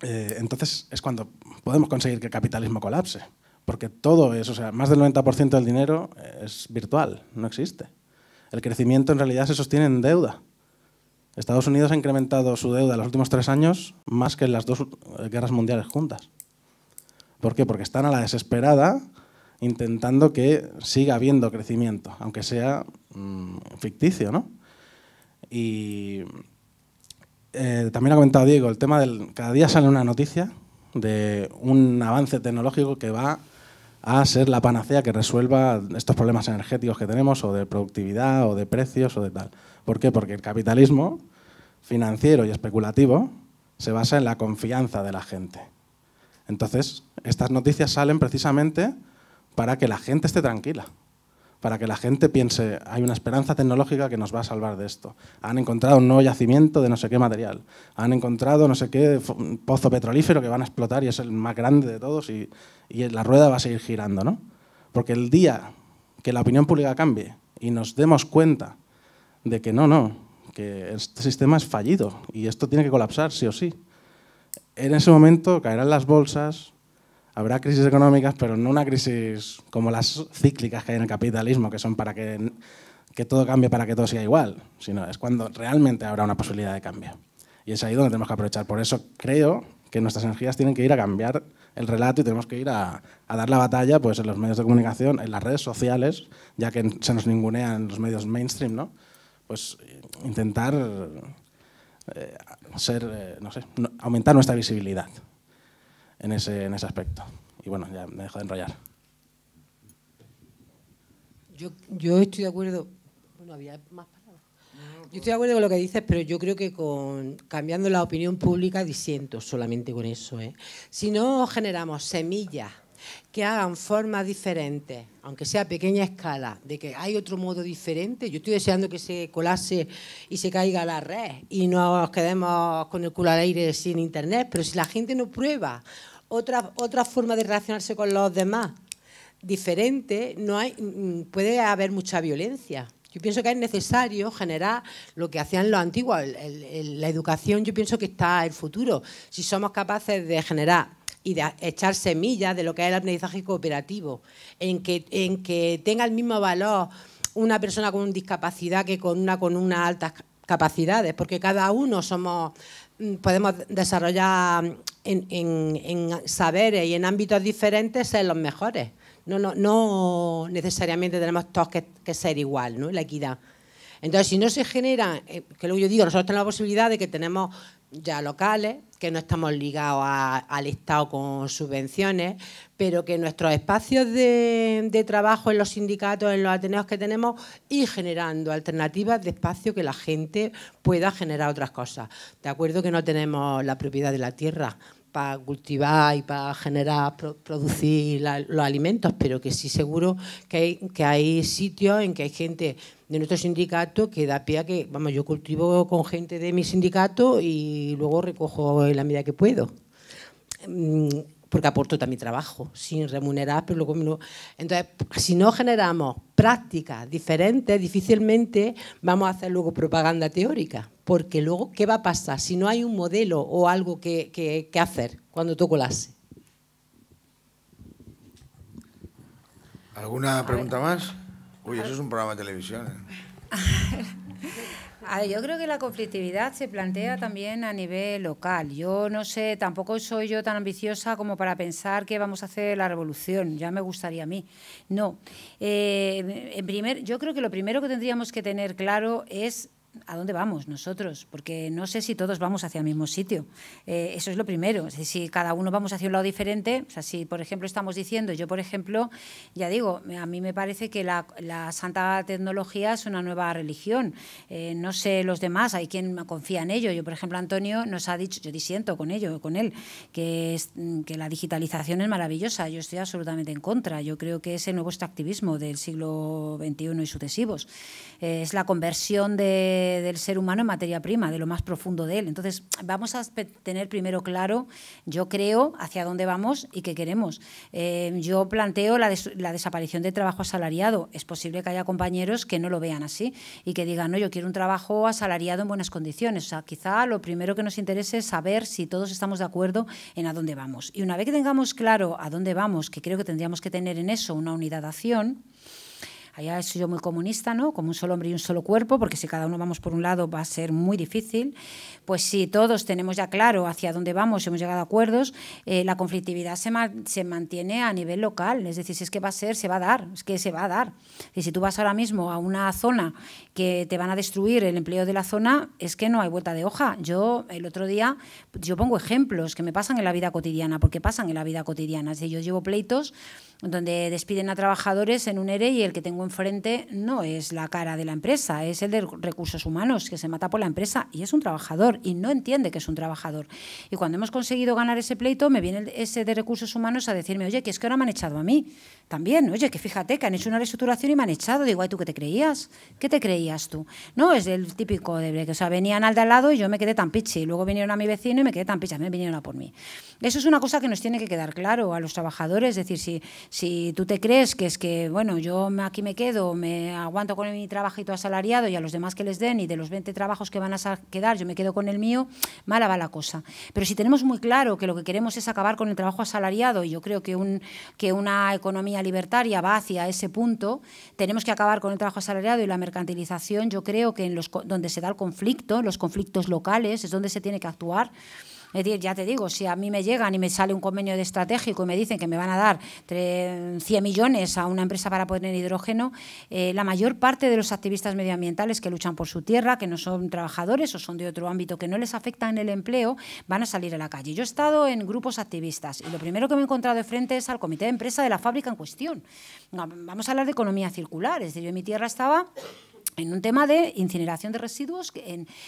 eh, entonces es cuando podemos conseguir que el capitalismo colapse. Porque todo es, o sea, más del 90% del dinero eh, es virtual, no existe. El crecimiento en realidad se sostiene en deuda. Estados Unidos ha incrementado su deuda en los últimos tres años más que en las dos eh, guerras mundiales juntas. ¿Por qué? Porque están a la desesperada intentando que siga habiendo crecimiento, aunque sea Mm, ficticio, ¿no? Y eh, también ha comentado Diego, el tema del... Cada día sale una noticia de un avance tecnológico que va a ser la panacea que resuelva estos problemas energéticos que tenemos, o de productividad, o de precios, o de tal. ¿Por qué? Porque el capitalismo financiero y especulativo se basa en la confianza de la gente. Entonces, estas noticias salen precisamente para que la gente esté tranquila para que la gente piense, hay una esperanza tecnológica que nos va a salvar de esto. Han encontrado un nuevo yacimiento de no sé qué material. Han encontrado no sé qué pozo petrolífero que van a explotar y es el más grande de todos y, y la rueda va a seguir girando, ¿no? Porque el día que la opinión pública cambie y nos demos cuenta de que no, no, que este sistema es fallido y esto tiene que colapsar sí o sí, en ese momento caerán las bolsas, Habrá crisis económicas, pero no una crisis como las cíclicas que hay en el capitalismo, que son para que, que todo cambie, para que todo siga igual, sino es cuando realmente habrá una posibilidad de cambio. Y es ahí donde tenemos que aprovechar. Por eso creo que nuestras energías tienen que ir a cambiar el relato y tenemos que ir a, a, dar la batalla pues, en los medios de comunicación, en las redes sociales, ya que se nos ningunean los medios mainstream, ¿no? Pues intentar eh, ser, eh, no sé, aumentar nuestra visibilidad en ese, aspecto. Y bueno, ya me dejo de enrollar. Yo, estoy de acuerdo. Bueno, había más palabras. yo estoy de acuerdo con lo que dices, pero yo creo que con cambiando la opinión pública disiento solamente con eso. ¿eh? Si no generamos semillas que hagan formas diferentes, aunque sea a pequeña escala, de que hay otro modo diferente. Yo estoy deseando que se colase y se caiga la red y no nos quedemos con el culo al aire sin internet, pero si la gente no prueba otra, otra forma de relacionarse con los demás diferente, no hay, mm, puede haber mucha violencia. Yo pienso que es necesario generar lo que hacían los antiguos. la educación yo pienso que está el futuro. Si somos capaces de generar y de echar semillas de lo que es el aprendizaje cooperativo, en que, en que tenga el mismo valor una persona con discapacidad que con una con unas altas capacidades, porque cada uno somos Mm, podemos desarrollar mm, en, saberes y en ámbitos diferentes ser los mejores. No, necesariamente tenemos todos que, ser igual, ¿no? La equidad. Entonces, si no se genera, eh, que luego yo digo, nosotros tenemos la posibilidad de que tenemos ya locales, que no estamos ligados al Estado con subvenciones, pero que nuestros espacios de, de, trabajo en los sindicatos, en los ateneos que tenemos, ir generando alternativas de espacio que la gente pueda generar otras cosas. De acuerdo que no tenemos la propiedad de la tierra, para cultivar y para generar, producir los alimentos, pero que sí seguro que hay, que hay sitios en que hay gente de nuestro sindicato que da pie a que, vamos, yo cultivo con gente de mi sindicato y luego recojo la medida que puedo. Mm, porque aporto también trabajo, sin remunerar, pero luego no… Entonces, si no generamos prácticas diferentes, difícilmente vamos a hacer luego propaganda teórica, porque luego, ¿qué va a pasar si no hay un modelo o algo que, hacer cuando toco S? ¿Alguna pregunta más? Uy, eso es un programa de televisión. ¿eh? (laughs) yo creo que la conflictividad se plantea también a nivel local. Yo no sé, tampoco soy yo tan ambiciosa como para pensar que vamos a hacer la revolución, ya me gustaría a mí. No. Eh, en primer, yo creo que lo primero que tendríamos que tener claro es a dónde vamos nosotros, porque no sé si todos vamos hacia el mismo sitio. Eh, eso es lo primero. si cada uno vamos hacia un lado diferente, o si por ejemplo estamos diciendo, yo por ejemplo, ya digo, a mí me parece que la, santa tecnología es una nueva religión. Eh, no sé los demás, hay quien confía en ello. Yo, por ejemplo, Antonio nos ha dicho, yo disiento con ello, con él, que, la digitalización es maravillosa. Yo estoy absolutamente en contra. Yo creo que es el nuevo extractivismo del siglo XXI y sucesivos. Eh, es la conversión de del ser humano en materia prima, de lo más profundo de él. Entonces, vamos a tener primero claro, yo creo, hacia dónde vamos y qué queremos. Eh, yo planteo la, desaparición del trabajo asalariado. Es posible que haya compañeros que no lo vean así y que digan, no, yo quiero un trabajo asalariado en buenas condiciones. O sea, quizá lo primero que nos interese es saber si todos estamos de acuerdo en a dónde vamos. Y una vez que tengamos claro a dónde vamos, que creo que tendríamos que tener en eso una unidad de acción, Allá soy yo muy comunista, ¿no? Como un solo hombre y un solo cuerpo, porque si cada uno vamos por un lado va a ser muy difícil. Pues si todos tenemos ya claro hacia dónde vamos, hemos llegado a acuerdos, eh, la conflictividad se, se, mantiene a nivel local. Es decir, si es que va a ser, se va a dar, es que se va a dar. Y si tú vas ahora mismo a una zona que te van a destruir el empleo de la zona, es que no hay vuelta de hoja. Yo el otro día, yo pongo ejemplos que me pasan en la vida cotidiana, porque pasan en la vida cotidiana. Es yo llevo pleitos donde despiden a trabajadores en un ERE y el que tengo enfrente no es la cara de la empresa, es el de recursos humanos, que se mata por la empresa y es un trabajador y no entiende que es un trabajador. Y cuando hemos conseguido ganar ese pleito, me viene ese de recursos humanos a decirme, oye, que es que ahora me han echado a mí también, oye, que fíjate que han hecho una reestructuración y me han echado. Digo, ay, ¿tú qué te creías? ¿Qué te creías tú? No, es el típico de que, o sea, venían al de al lado y yo me quedé tan pichi. Luego vinieron a mi vecino y me quedé tan pichi. me vinieron a por mí. Eso es una cosa que nos tiene que quedar claro a los trabajadores. Es decir, si, si tú te crees que es que, bueno, yo aquí me quedo, me aguanto con mi trabajito asalariado y a los demás que les den y de los 20 trabajos que van a quedar yo me quedo con el mío, mala va la cosa. Pero si tenemos muy claro que lo que queremos es acabar con el trabajo asalariado y yo creo que, un, que una economía libertaria va hacia ese punto. Tenemos que acabar con el trabajo asalariado y la mercantilización. Yo creo que en los, donde se da el conflicto, los conflictos locales, es donde se tiene que actuar. Es decir, ya te digo, si a mí me llegan y me sale un convenio de estratégico y me dicen que me van a dar 100 millones a una empresa para poner hidrógeno, eh, la mayor parte de los activistas medioambientales que luchan por su tierra, que no son trabajadores o son de otro ámbito, que no les afecta en el empleo, van a salir a la calle. Yo he estado en grupos activistas y lo primero que me he encontrado de frente es al comité de empresa de la fábrica en cuestión. Vamos a hablar de economía circular, es decir, yo en mi tierra estaba en un tema de incineración de residuos,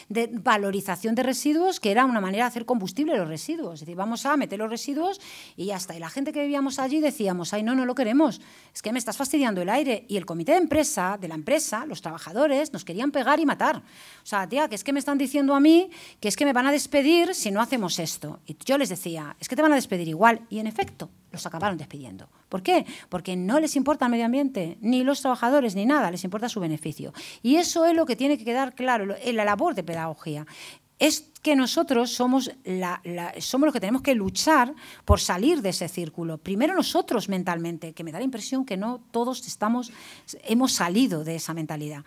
de valorización de residuos, que era una manera de hacer combustible los residuos. Es decir, vamos a meter los residuos y ya está. Y la gente que vivíamos allí decíamos, ay, no, no lo queremos, es que me estás fastidiando el aire. Y el comité de empresa, de la empresa, los trabajadores, nos querían pegar y matar. O sea, tía, que es que me están diciendo a mí que es que me van a despedir si no hacemos esto. Y yo les decía, es que te van a despedir igual. Y en efecto, los acabaron despidiendo. ¿Por qué? Porque no les importa el medio ambiente, ni los trabajadores, ni nada, les importa su beneficio. Y eso es lo que tiene que quedar claro en la labor de pedagogía. Es que nosotros somos, somos los que tenemos que luchar por salir de ese círculo. Primero nosotros mentalmente, que me da la impresión que no todos estamos, hemos salido de esa mentalidad.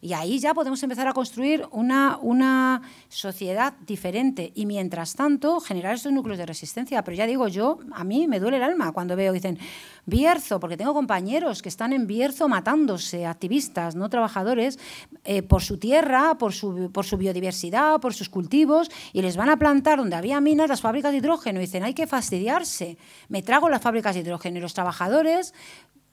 Y ahí ya podemos empezar a construir una, una sociedad diferente y mientras tanto generar esos núcleos de resistencia. Pero ya digo, yo a mí me duele el alma cuando veo, dicen, Bierzo, porque tengo compañeros que están en Bierzo matándose, activistas, no trabajadores, eh, por su tierra, por su, por su biodiversidad, por sus cultivos, y les van a plantar donde había minas las fábricas de hidrógeno. Y dicen, hay que fastidiarse, me trago las fábricas de hidrógeno y los trabajadores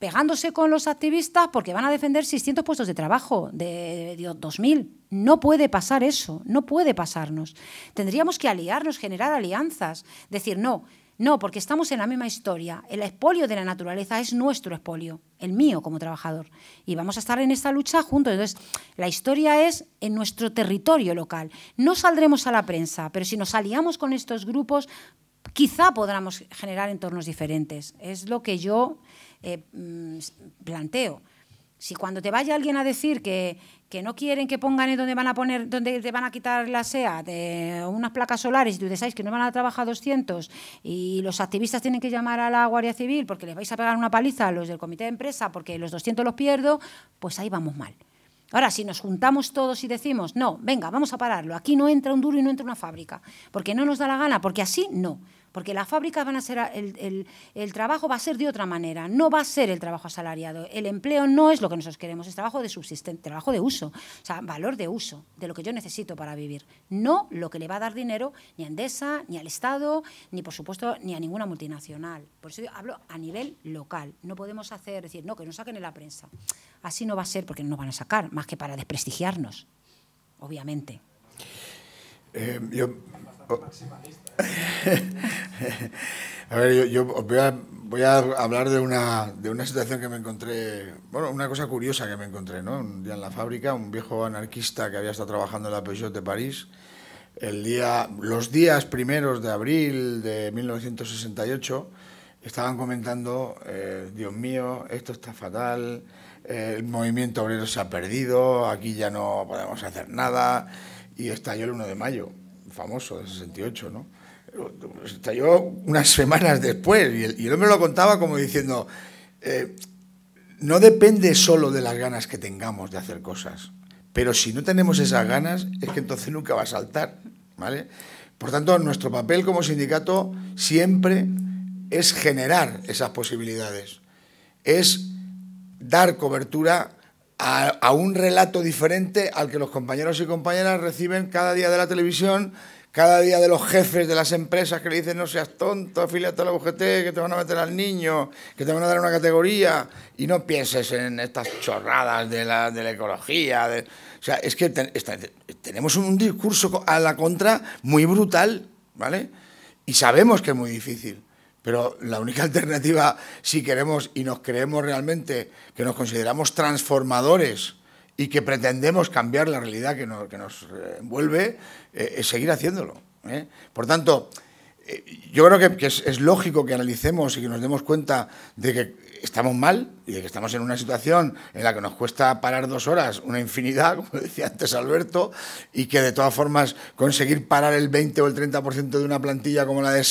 pegándose con los activistas porque van a defender 600 puestos de trabajo, de, 2.000. No puede pasar eso, no puede pasarnos. Tendríamos que aliarnos, generar alianzas, decir, no, no, porque estamos en la misma historia. El expolio de la naturaleza es nuestro expolio, el mío como trabajador. Y vamos a estar en esta lucha juntos. Entonces, la historia es en nuestro territorio local. No saldremos a la prensa, pero si nos aliamos con estos grupos, quizá podamos generar entornos diferentes. Es lo que yo eh, mm, planteo. Si cuando te vaya alguien a decir que, que no quieren que pongan en donde van a poner, donde te van a quitar la SEA de unas placas solares y tú decís que no van a trabajar 200 y los activistas tienen que llamar a la Guardia Civil porque les vais a pegar una paliza a los del comité de empresa porque los 200 los pierdo, pues ahí vamos mal. Ahora, si nos juntamos todos y decimos, no, venga, vamos a pararlo, aquí no entra un duro y no entra una fábrica, porque no nos da la gana, porque así no porque las fábricas van a ser, el, el, trabajo va a ser de otra manera, no va a ser el trabajo asalariado, el empleo no es lo que nosotros queremos, es trabajo de subsistencia, trabajo de uso, o sea, valor de uso, de lo que yo necesito para vivir, no lo que le va a dar dinero ni a Endesa, ni al Estado, ni por supuesto ni a ninguna multinacional. Por eso yo hablo a nivel local, no podemos hacer, decir, no, que nos saquen en la prensa. Así no va a ser porque no nos van a sacar, más que para desprestigiarnos, obviamente. Eh, yo, oh. (laughs) a ver, yo, voy, a, voy, a, hablar de una, de una situación que me encontré, bueno, una cosa curiosa que me encontré, ¿no? Un día en la fábrica, un viejo anarquista que había estado trabajando en la Peugeot de París, el día, los días primeros de abril de 1968, estaban comentando, eh, Dios mío, esto está fatal, eh, el movimiento obrero se ha perdido, aquí ya no podemos hacer nada y estalló el 1 de mayo, famoso, de 68, ¿no? Estalló unas semanas después y el, me lo contaba como diciendo, eh, no depende solo de las ganas que tengamos de hacer cosas, pero si no tenemos esas ganas es que entonces nunca va a saltar, ¿vale? Por tanto, nuestro papel como sindicato siempre es generar esas posibilidades, es dar cobertura a, un relato diferente al que los compañeros y compañeras reciben cada día de la televisión, cada día de los jefes de las empresas que le dicen no seas tonto, afiliate a la UGT, que te van a meter al niño, que te van a dar una categoría y no pienses en estas chorradas de la, ecología. o sea, es que tenemos un discurso a la contra muy brutal, ¿vale? Y sabemos que es muy difícil. Pero la única alternativa, si queremos y nos creemos realmente que nos consideramos transformadores y que pretendemos cambiar la realidad que nos, que nos eh, envuelve, eh, es seguir haciéndolo. ¿eh? Por tanto, yo creo que, es, lógico que analicemos y que nos demos cuenta de que estamos mal y que estamos en una situación en la que nos cuesta parar dos horas, una infinidad, (laughs) como decía antes Alberto, y que de todas formas conseguir parar el 20 o el 30% de una plantilla como la de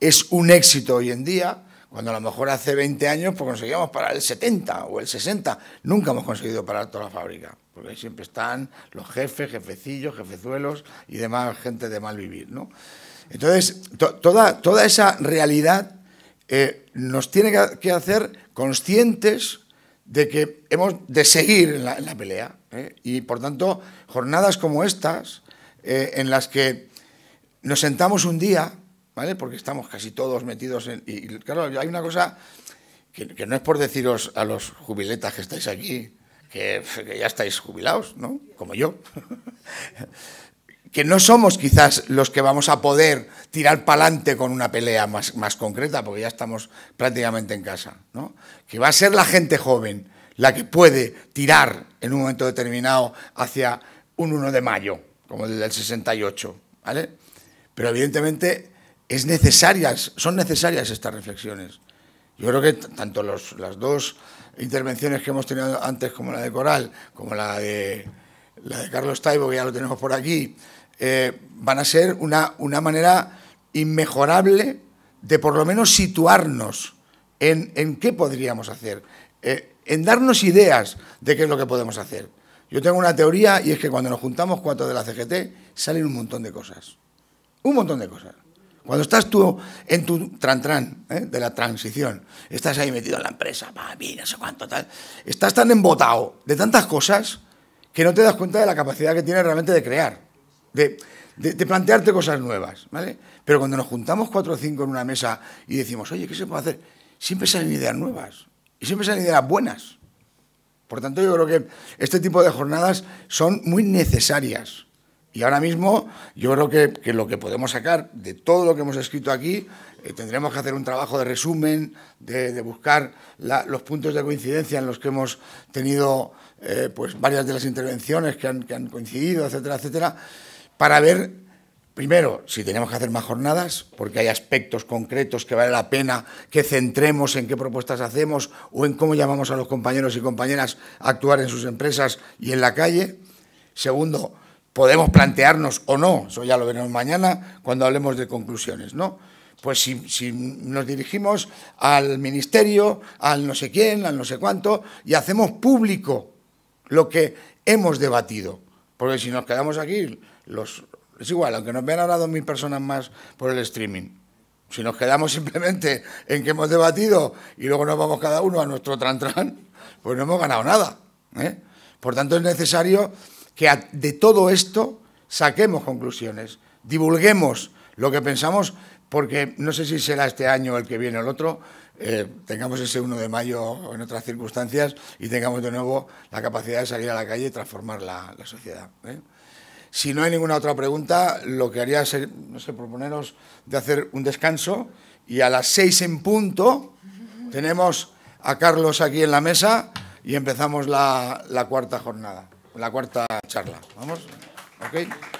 es un éxito hoy en día, cuando a lo mejor hace 20 años pues conseguíamos parar el 70 o el 60, nunca hemos conseguido parar toda la fábrica, porque ahí siempre están los jefes, jefecillos, jefezuelos y demás gente de mal vivir, ¿no? Entonces, toda, toda esa realidad eh, nos tiene que hacer conscientes de que hemos de seguir en la, pelea. Eh, y por tanto, jornadas como estas, eh, en las que nos sentamos un día, ¿vale? Porque estamos casi todos metidos en. Y, claro, hay una cosa que, no es por deciros a los jubiletas que estáis aquí, que ya estáis jubilados, ¿no? Como yo. (laughs) que no somos quizás los que vamos a poder tirar para adelante con una pelea más, concreta, porque ya estamos prácticamente en casa, ¿no? que va a ser la gente joven la que puede tirar en un momento determinado hacia un 1 de mayo, como el del 68. ¿vale? Pero evidentemente es necesarias, son necesarias estas reflexiones. Yo creo que tanto las dos intervenciones que hemos tenido antes, como la de Coral, como la de la de Carlos Taibo, que ya lo tenemos por aquí, eh, van a ser una, manera inmejorable de por lo menos situarnos en, qué podríamos hacer, eh, en darnos ideas de qué es lo que podemos hacer. Yo tengo una teoría y es que cuando nos juntamos cuatro de la CGT salen un montón de cosas. Un montón de cosas. Cuando estás tú en tu tran-tran eh, de la transición, estás ahí metido en la empresa, no sé cuánto, tal, estás tan embotado de tantas cosas que no te das cuenta de la capacidad que tienes realmente de crear, de, plantearte cosas nuevas, ¿vale? Pero cuando nos juntamos cuatro o cinco en una mesa y decimos, oye, ¿qué se puede hacer? Siempre salen ideas nuevas y siempre salen ideas buenas. Por tanto, yo creo que este tipo de jornadas son muy necesarias. Y ahora mismo yo creo que, lo que podemos sacar de todo lo que hemos escrito aquí, eh, tendremos que hacer un trabajo de resumen, de, buscar los puntos de coincidencia en los que hemos tenido eh, pues varias de las intervenciones que han, coincidido, etcétera, etcétera, para ver, primero, si tenemos que hacer más jornadas, porque hay aspectos concretos que vale la pena que centremos en qué propuestas hacemos o en cómo llamamos a los compañeros y compañeras a actuar en sus empresas y en la calle. Segundo, podemos plantearnos o no, eso ya lo veremos mañana cuando hablemos de conclusiones, ¿no? Pues si, nos dirigimos al ministerio, al no sé quién, al no sé cuánto, y hacemos público lo que hemos debatido. Porque si nos quedamos aquí, es igual, aunque nos vean ahora 2.000 personas más por el streaming. Si nos quedamos (laughs) simplemente en que hemos debatido y luego nos vamos cada uno a nuestro tran-tran, pues no hemos ganado nada. ¿eh? Por tanto, es necesario que de todo esto saquemos conclusiones, divulguemos lo que pensamos, porque no sé si será este año, el que viene o el otro, eh, tengamos ese 1 de mayo en otras circunstancias y tengamos de nuevo la capacidad de salir a la calle y transformar la, sociedad. ¿eh? Si no hay ninguna otra pregunta, lo que haría es, no sé, proponeros de hacer un descanso y a las 6 en punto tenemos a Carlos aquí en la mesa y empezamos la, la cuarta jornada, la cuarta charla. ¿Vamos? ¿Ok?